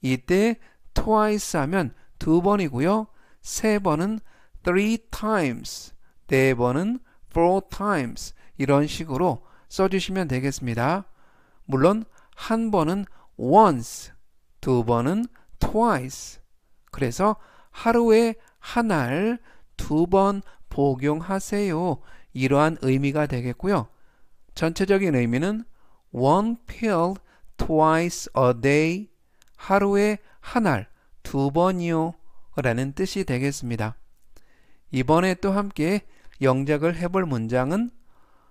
이때 twice 하면 두 번이고요. 세 번은 three times, 네 번은 four times 이런 식으로 써주시면 되겠습니다. 물론 한 번은 once, 두 번은 twice. 그래서 하루에 한 알 두 번 복용하세요. 이러한 의미가 되겠고요. 전체적인 의미는 one pill twice a day 하루에 한 알 두 번이요 라는 뜻이 되겠습니다. 이번에 또 함께 영작을 해볼 문장은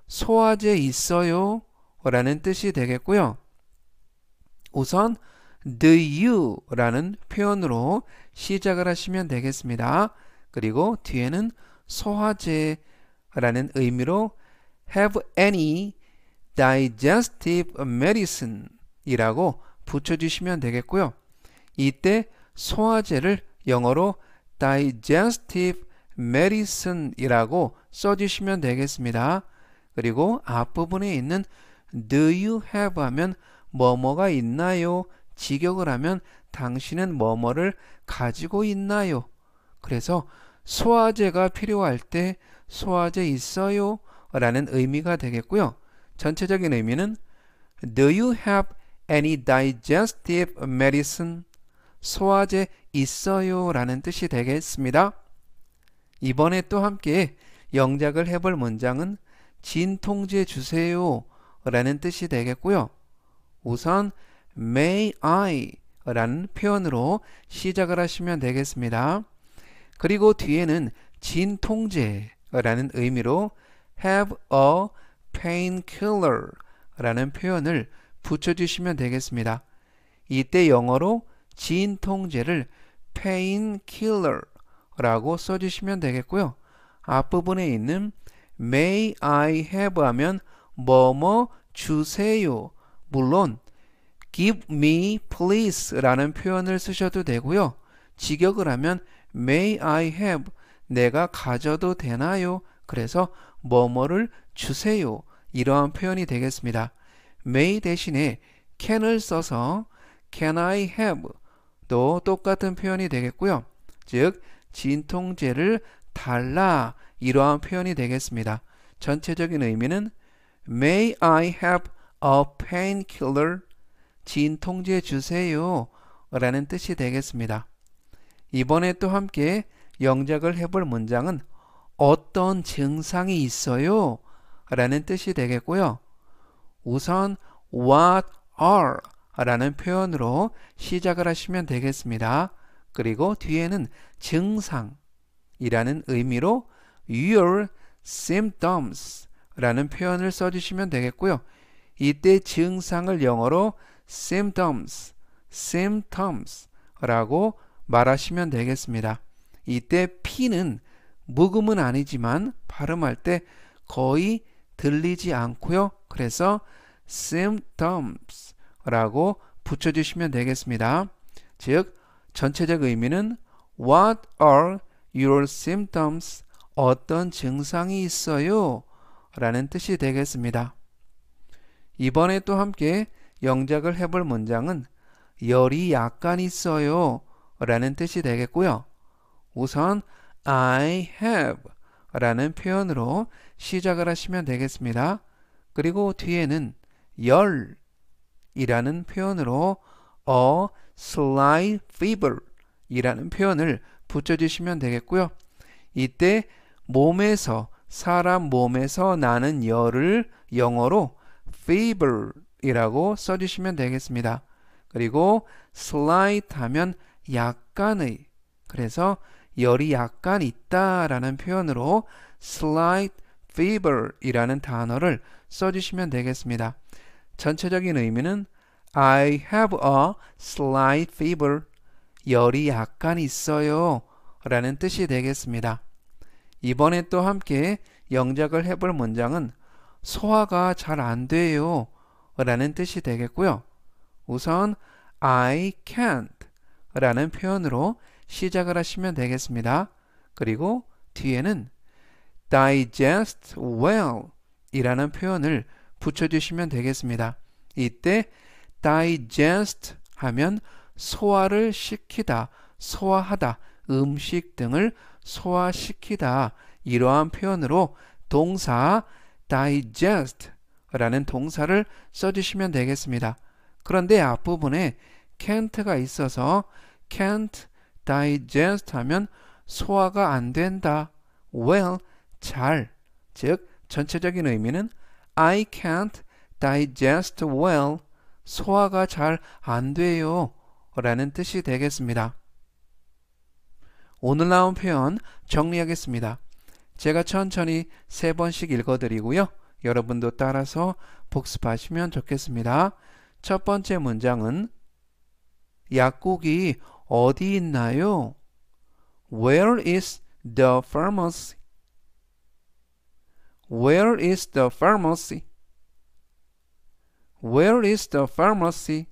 소화제 있어요 라는 뜻이 되겠고요. 우선 the you라는 표현으로 시작을 하시면 되겠습니다. 그리고 뒤에는 소화제라는 의미로 have any digestive medicine 이라고 붙여주시면 되겠고요. 이때 소화제를 영어로 digestive medicine 이라고 써주시면 되겠습니다. 그리고 앞부분에 있는 do you have 하면 뭐뭐가 있나요? 직역을 하면 당신은 뭐뭐를 가지고 있나요? 그래서 소화제가 필요할 때 소화제 있어요? 라는 의미가 되겠고요. 전체적인 의미는 Do you have any digestive medicine? 소화제 있어요? 라는 뜻이 되겠습니다. 이번에 또 함께 영작을 해볼 문장은 진통제 주세요 라는 뜻이 되겠고요. 우선 may I 라는 표현으로 시작을 하시면 되겠습니다. 그리고 뒤에는 진통제라는 의미로 have a painkiller 라는 표현을 붙여주시면 되겠습니다. 이때 영어로 진통제를 painkiller 라고 써주시면 되겠고요. 앞부분에 있는 may I have 하면 뭐 뭐 주세요. 물론 give me please 라는 표현을 쓰셔도 되고요. 직역을 하면 may I have 내가 가져도 되나요? 그래서 뭐뭐를 주세요. 이러한 표현이 되겠습니다. may 대신에 can을 써서 can I have도 똑같은 표현이 되겠고요. 즉 진통제를 달라 이러한 표현이 되겠습니다. 전체적인 의미는 may I have a painkiller 지인 통제해 주세요. 라는 뜻이 되겠습니다. 이번에 또 함께 영작을 해볼 문장은 어떤 증상이 있어요? 라는 뜻이 되겠고요. 우선 what are 라는 표현으로 시작을 하시면 되겠습니다. 그리고 뒤에는 증상이라는 의미로 your symptoms 라는 표현을 써주시면 되겠고요. 이때 증상을 영어로 symptoms, symptoms라고 말하시면 되겠습니다. 이때 P는 묵음은 아니지만 발음할 때 거의 들리지 않고요. 그래서 symptoms라고 붙여주시면 되겠습니다. 즉 전체적 의미는 What are your symptoms? 어떤 증상이 있어요? 라는 뜻이 되겠습니다. 이번에 또 함께 영작을 해볼 문장은 열이 약간 있어요 라는 뜻이 되겠고요. 우선 I have 라는 표현으로 시작을 하시면 되겠습니다. 그리고 뒤에는 열 이라는 표현으로 a slight fever 이라는 표현을 붙여주시면 되겠고요. 이때 몸에서 사람 몸에서 나는 열을 영어로 fever 이라고 써주시면 되겠습니다. 그리고 slight 하면 약간의 그래서 열이 약간 있다라는 표현으로 slight fever 이라는 단어를 써주시면 되겠습니다. 전체적인 의미는 I have a slight fever 열이 약간 있어요 라는 뜻이 되겠습니다. 이번에 또 함께 영작을 해볼 문장은 소화가 잘 안 돼요 라는 뜻이 되겠고요. 우선 I can't 라는 표현으로 시작을 하시면 되겠습니다. 그리고 뒤에는 digest well 이라는 표현을 붙여주시면 되겠습니다. 이때 digest 하면 소화를 시키다, 소화하다, 음식 등을 소화시키다 이러한 표현으로 동사 digest 라는 동사를 써주시면 되겠습니다. 그런데 앞부분에 can't가 있어서 can't digest 하면 소화가 안 된다. well, 잘. 즉, 전체적인 의미는 I can't digest well. 소화가 잘 안 돼요. 라는 뜻이 되겠습니다. 오늘 나온 표현 정리하겠습니다. 제가 천천히 세 번씩 읽어드리고요. 여러분도 따라서 복습하시면 좋겠습니다. 첫 번째 문장은 약국이 어디 있나요? Where is the pharmacy? Where is the pharmacy? Where is the pharmacy?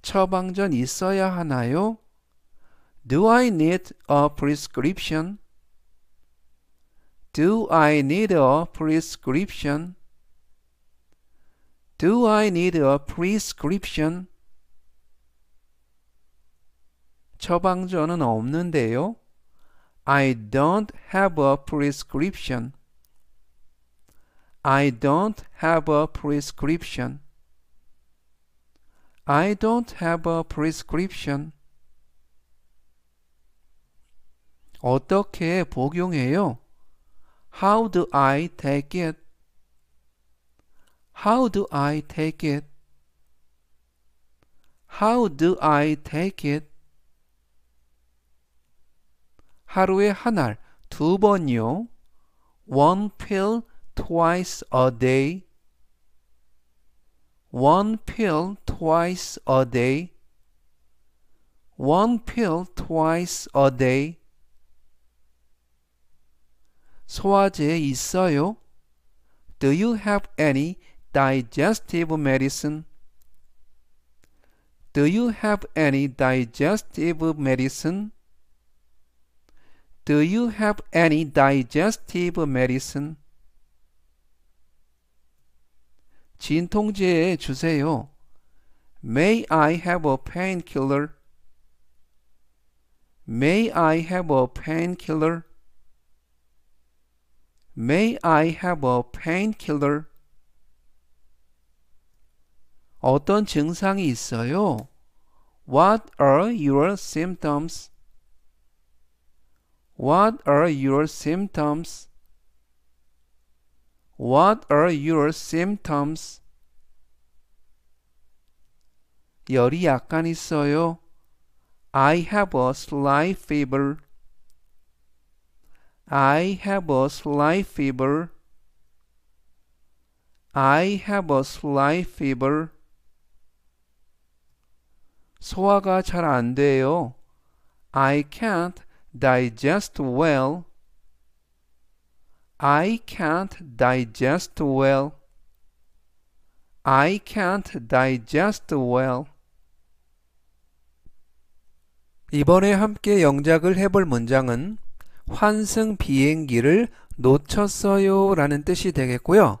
처방전 있어야 하나요? Do I need a prescription? Do I need a prescription? Do I need a prescription? 처방전은 없는데요. I don't have a prescription. I don't have a prescription. I don't have a prescription. 어떻게 복용해요? How do I take it? How do I take it? How do I take it? 하루에 한 알, 두 번요. One pill twice a day. One pill twice a day. One pill twice a day. 소화제 있어요? Do you have any digestive medicine? Do you have any digestive medicine? Do you have any digestive medicine? 진통제 주세요. May I have a painkiller? May I have a painkiller? May I have a painkiller? 어떤 증상이 있어요? What are your symptoms? What are your symptoms? What are your symptoms? 열이 약간 있어요. I have a slight fever. I have a slight fever. I have a slight fever. 소화가 잘 안 돼요. I can't digest well. I can't digest well. I can't digest well. 이번에 함께 영작을 해볼 문장은 환승 비행기를 놓쳤어요 라는 뜻이 되겠고요.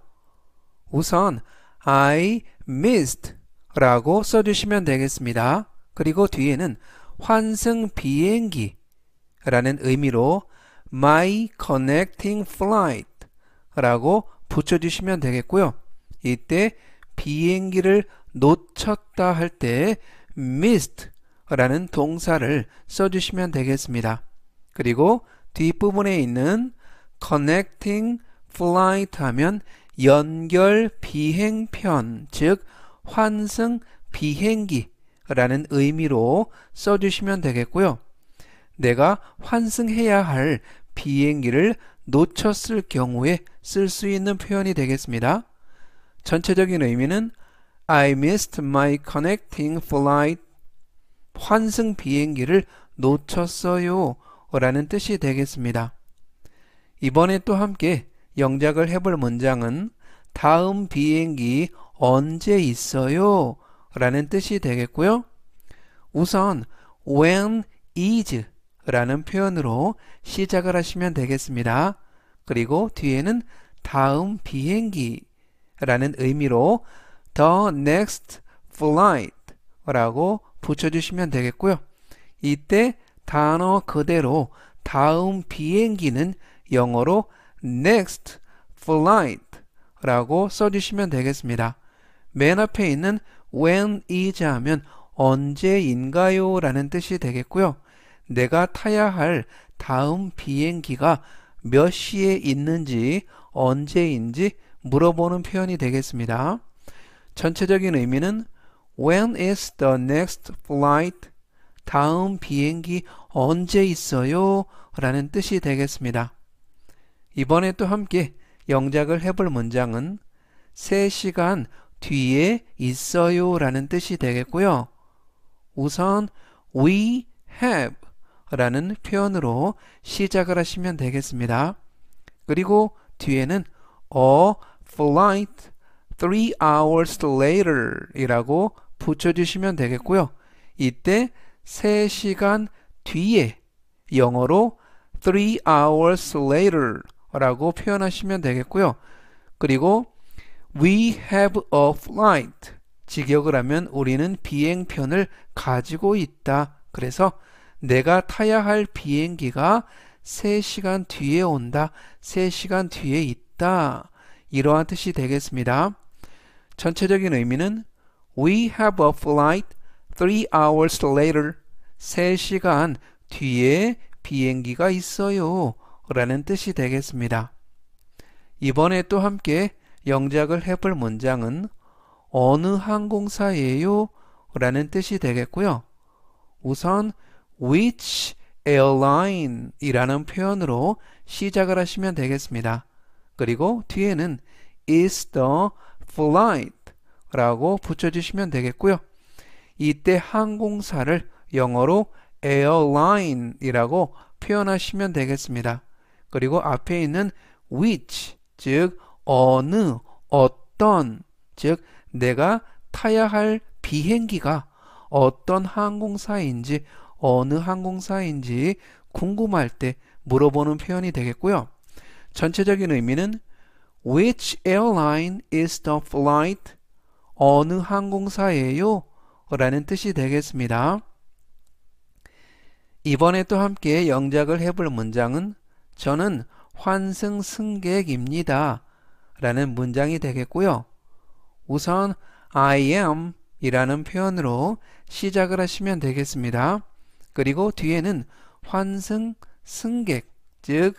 우선 I missed 라고 써주시면 되겠습니다. 그리고 뒤에는 환승 비행기 라는 의미로 my connecting flight 라고 붙여주시면 되겠고요. 이때 비행기를 놓쳤다 할 때 missed 라는 동사를 써주시면 되겠습니다. 그리고 뒷부분에 있는 connecting flight 하면 연결 비행편 즉 환승 비행기라는 의미로 써주시면 되겠고요. 내가 환승해야 할 비행기를 놓쳤을 경우에 쓸 수 있는 표현이 되겠습니다. 전체적인 의미는 I missed my connecting flight. 환승 비행기를 놓쳤어요. 라는 뜻이 되겠습니다. 이번에 또 함께 영작을 해볼 문장은 다음 비행기 언제 있어요? 라는 뜻이 되겠고요. 우선 when is 라는 표현으로 시작을 하시면 되겠습니다. 그리고 뒤에는 다음 비행기 라는 의미로 the next flight 라고 붙여주시면 되겠고요. 이때 단어 그대로 다음 비행기는 영어로 next flight라고 써주시면 되겠습니다. 맨 앞에 있는 when이자 하면 언제인가요? 라는 뜻이 되겠고요. 내가 타야 할 다음 비행기가 몇 시에 있는지 언제인지 물어보는 표현이 되겠습니다. 전체적인 의미는 When is the next flight 다음 비행기 언제 있어요? 라는 뜻이 되겠습니다. 이번에 또 함께 영작을 해볼 문장은 3시간 뒤에 있어요 라는 뜻이 되겠고요. 우선 we have 라는 표현으로 시작을 하시면 되겠습니다. 그리고 뒤에는 a flight three hours later 이라고 붙여주시면 되겠고요. 이때 3시간 뒤에 영어로 3 hours later 라고 표현하시면 되겠고요. 그리고 we have a flight 직역을 하면 우리는 비행편을 가지고 있다. 그래서 내가 타야 할 비행기가 3시간 뒤에 온다. 3시간 뒤에 있다. 이러한 뜻이 되겠습니다. 전체적인 의미는 We have a flight three hours later 3시간 뒤에 비행기가 있어요 라는 뜻이 되겠습니다. 이번에 또 함께 영작을 해볼 문장은 어느 항공사예요? 라는 뜻이 되겠고요. 우선 which airline 이라는 표현으로 시작을 하시면 되겠습니다. 그리고 뒤에는 is the flight 라고 붙여주시면 되겠고요. 이때 항공사를 영어로 airline이라고 표현하시면 되겠습니다. 그리고 앞에 있는 which 즉 어느 어떤 즉 내가 타야 할 비행기가 어떤 항공사인지 어느 항공사인지 궁금할 때 물어보는 표현이 되겠고요. 전체적인 의미는 which airline is the flight 어느 항공사예요? 라는 뜻이 되겠습니다. 이번에 또 함께 영작을 해볼 문장은 저는 환승 승객입니다. 라는 문장이 되겠고요. 우선 I am 이라는 표현으로 시작을 하시면 되겠습니다. 그리고 뒤에는 환승 승객 즉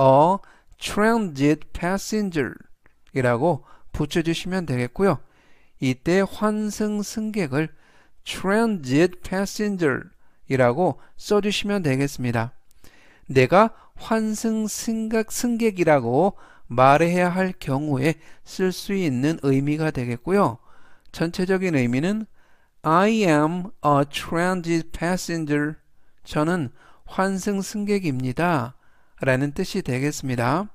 a transit passenger 이라고 붙여주시면 되겠고요. 이때 환승 승객을 transit passenger이라고 써주시면 되겠습니다. 내가 환승 승객, 승객이라고 말해야 할 경우에 쓸 수 있는 의미가 되겠고요. 전체적인 의미는 I am a transit passenger. 저는 환승 승객입니다. 라는 뜻이 되겠습니다.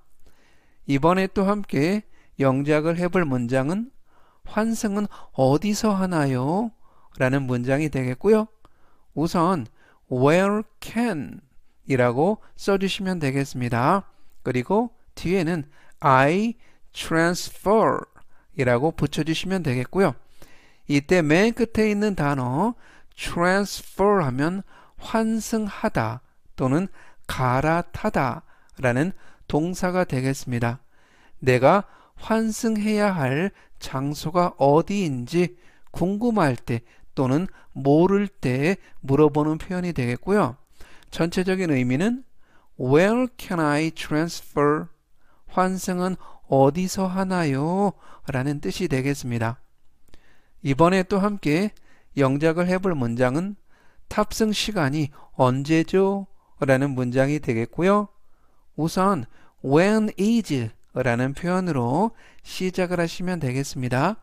이번에 또 함께 영작을 해볼 문장은 환승은 어디서 하나요? 라는 문장이 되겠고요. 우선 where can 이라고 써주시면 되겠습니다. 그리고 뒤에는 I transfer 이라고 붙여주시면 되겠고요. 이때 맨 끝에 있는 단어 transfer 하면 환승하다 또는 갈아타다 라는 동사가 되겠습니다. 내가 환승해야 할 장소가 어디인지 궁금할 때 또는 모를 때 물어보는 표현이 되겠고요. 전체적인 의미는 Where can I transfer? 환승은 어디서 하나요? 라는 뜻이 되겠습니다. 이번에 또 함께 영작을 해볼 문장은 탑승 시간이 언제죠? 라는 문장이 되겠고요. 우선 when is 라는 표현으로 시작을 하시면 되겠습니다.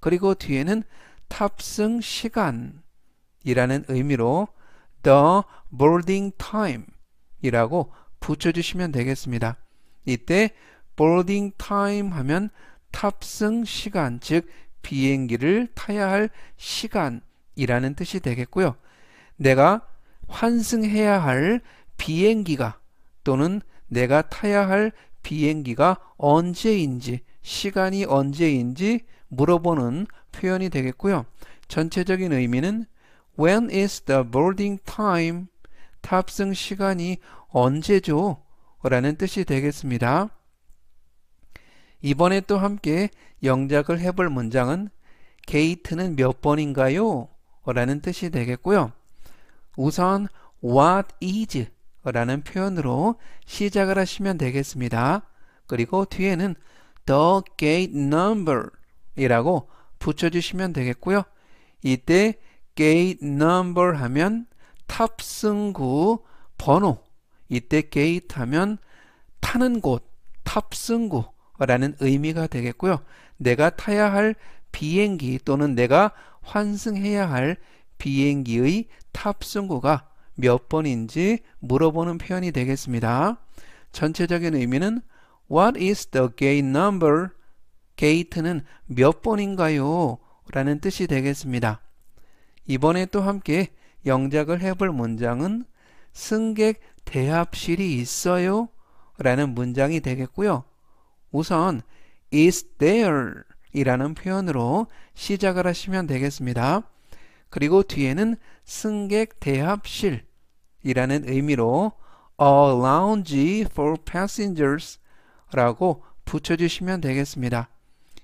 그리고 뒤에는 탑승 시간이라는 의미로 the boarding time 이라고 붙여주시면 되겠습니다. 이때 boarding time 하면 탑승 시간 즉 비행기를 타야 할 시간이라는 뜻이 되겠고요. 내가 환승해야 할 비행기가 또는 내가 타야 할 비행기가 언제인지 시간이 언제인지 물어보는 표현이 되겠고요. 전체적인 의미는 When is the boarding time? 탑승 시간이 언제죠? 라는 뜻이 되겠습니다. 이번에 또 함께 영작을 해볼 문장은 게이트는 몇 번인가요? 라는 뜻이 되겠고요. 우선 what is 라는 표현으로 시작을 하시면 되겠습니다. 그리고 뒤에는 the gate number 이라고 붙여주시면 되겠고요. 이때 gate number 하면 탑승구 번호 이때 gate 하면 타는 곳 탑승구라는 의미가 되겠고요. 내가 타야 할 비행기 또는 내가 환승해야 할 비행기의 탑승구가 몇 번인지 물어보는 표현이 되겠습니다. 전체적인 의미는 What is the gate number 게이트는 몇 번인가요? 라는 뜻이 되겠습니다. 이번에 또 함께 영작을 해볼 문장은 승객 대합실이 있어요? 라는 문장이 되겠고요. 우선 is there 이라는 표현으로 시작을 하시면 되겠습니다. 그리고 뒤에는 승객 대합실 이라는 의미로 a lounge for passengers 라고 붙여주시면 되겠습니다.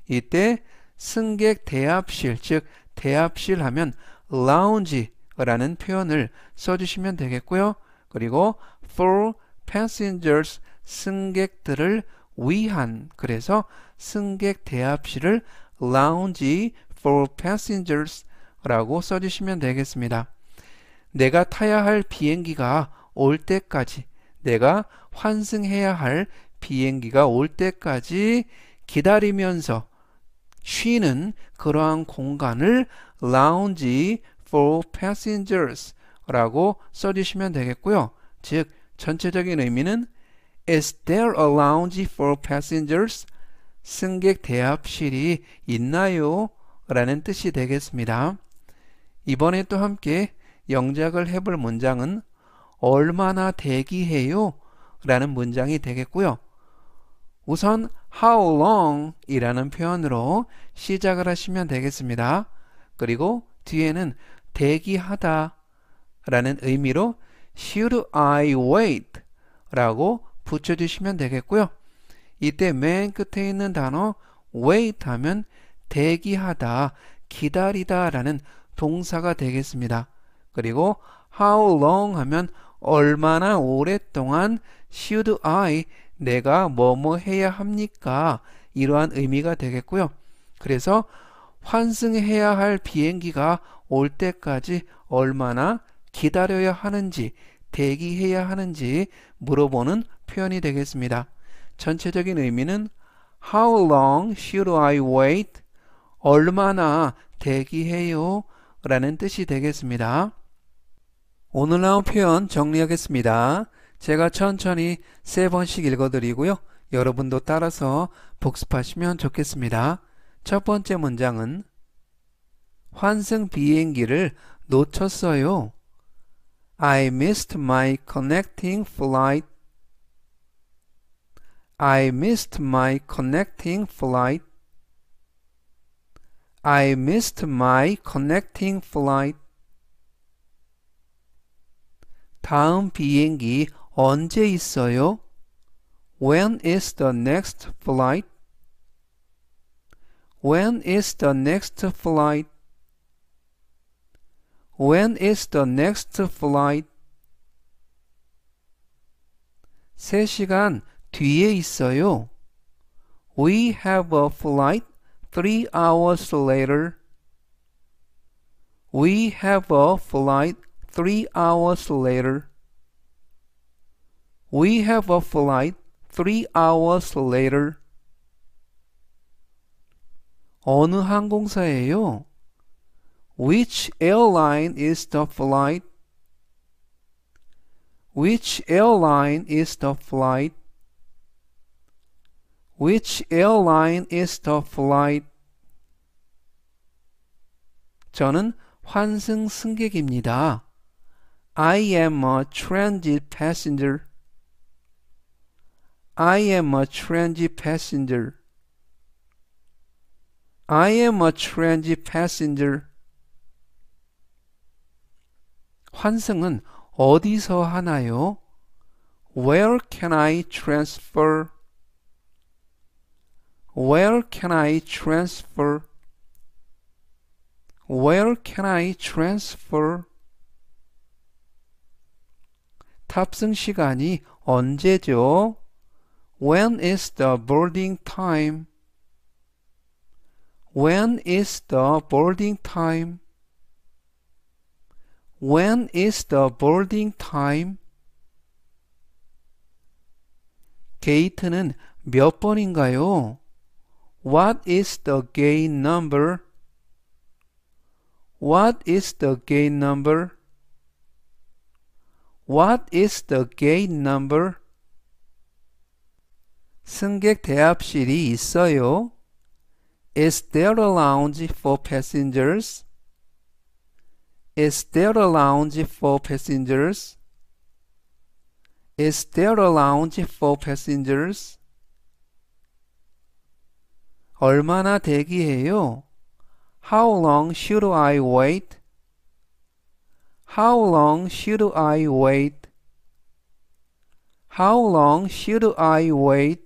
이때 승객 대합실 즉 대합실 하면 lounge라는 표현을 써주시면 되겠고요. 그리고 for passengers 승객들을 위한 그래서 승객 대합실을 lounge for passengers라고 써주시면 되겠습니다. 내가 타야 할 비행기가 올 때까지 내가 환승해야 할 비행기가 올 때까지 기다리면서 쉬는 그러한 공간을 lounge for passengers 라고 써주시면 되겠고요. 즉 전체적인 의미는 Is there a lounge for passengers? 승객 대합실이 있나요? 라는 뜻이 되겠습니다. 이번에 또 함께 영작을 해볼 문장은 얼마나 대기해요? 라는 문장이 되겠고요. 우선 how long 이라는 표현으로 시작을 하시면 되겠습니다. 그리고 뒤에는 대기하다 라는 의미로 should I wait 라고 붙여주시면 되겠고요. 이때 맨 끝에 있는 단어 wait 하면 대기하다, 기다리다 라는 동사가 되겠습니다. 그리고 how long 하면 얼마나 오랫동안 should I 내가 뭐뭐 해야 합니까? 이러한 의미가 되겠고요. 그래서 환승해야 할 비행기가 올 때까지 얼마나 기다려야 하는지 대기해야 하는지 물어보는 표현이 되겠습니다. 전체적인 의미는 How long should I wait? 얼마나 대기해요? 라는 뜻이 되겠습니다. 오늘 나온 표현 정리하겠습니다. 제가 천천히 세 번씩 읽어드리고요. 여러분도 따라서 복습하시면 좋겠습니다. 첫 번째 문장은 환승 비행기를 놓쳤어요. I missed my connecting flight. I missed my connecting flight. I missed my connecting flight. 다음 비행기 언제 있어요? When is the next flight? When is the next flight? When is the next flight? 시간 뒤에 있어요. We have a flight 3 hours later. We have a flight 3 hours later. We have a flight three hours later. 어느 항공사예요? Which airline is the flight? Which airline is the flight? Which airline is the flight? 저는 환승 승객입니다. I am a transit passenger. I am a transit passenger. I am a transit passenger. 환승은 어디서 하나요? Where can I transfer? Where can I transfer? Where can I transfer? 탑승 시간이 언제죠? When is the boarding time? When is the boarding time? When is the boarding time? 게이트는 몇 번인가요? What is the gate number? What is the gate number? What is the gate number? 승객 대합실이 있어요? Is there a lounge for passengers? Is there a lounge for passengers? Is there a lounge for passengers? 얼마나 대기해요? How long should I wait? How long should I wait? How long should I wait?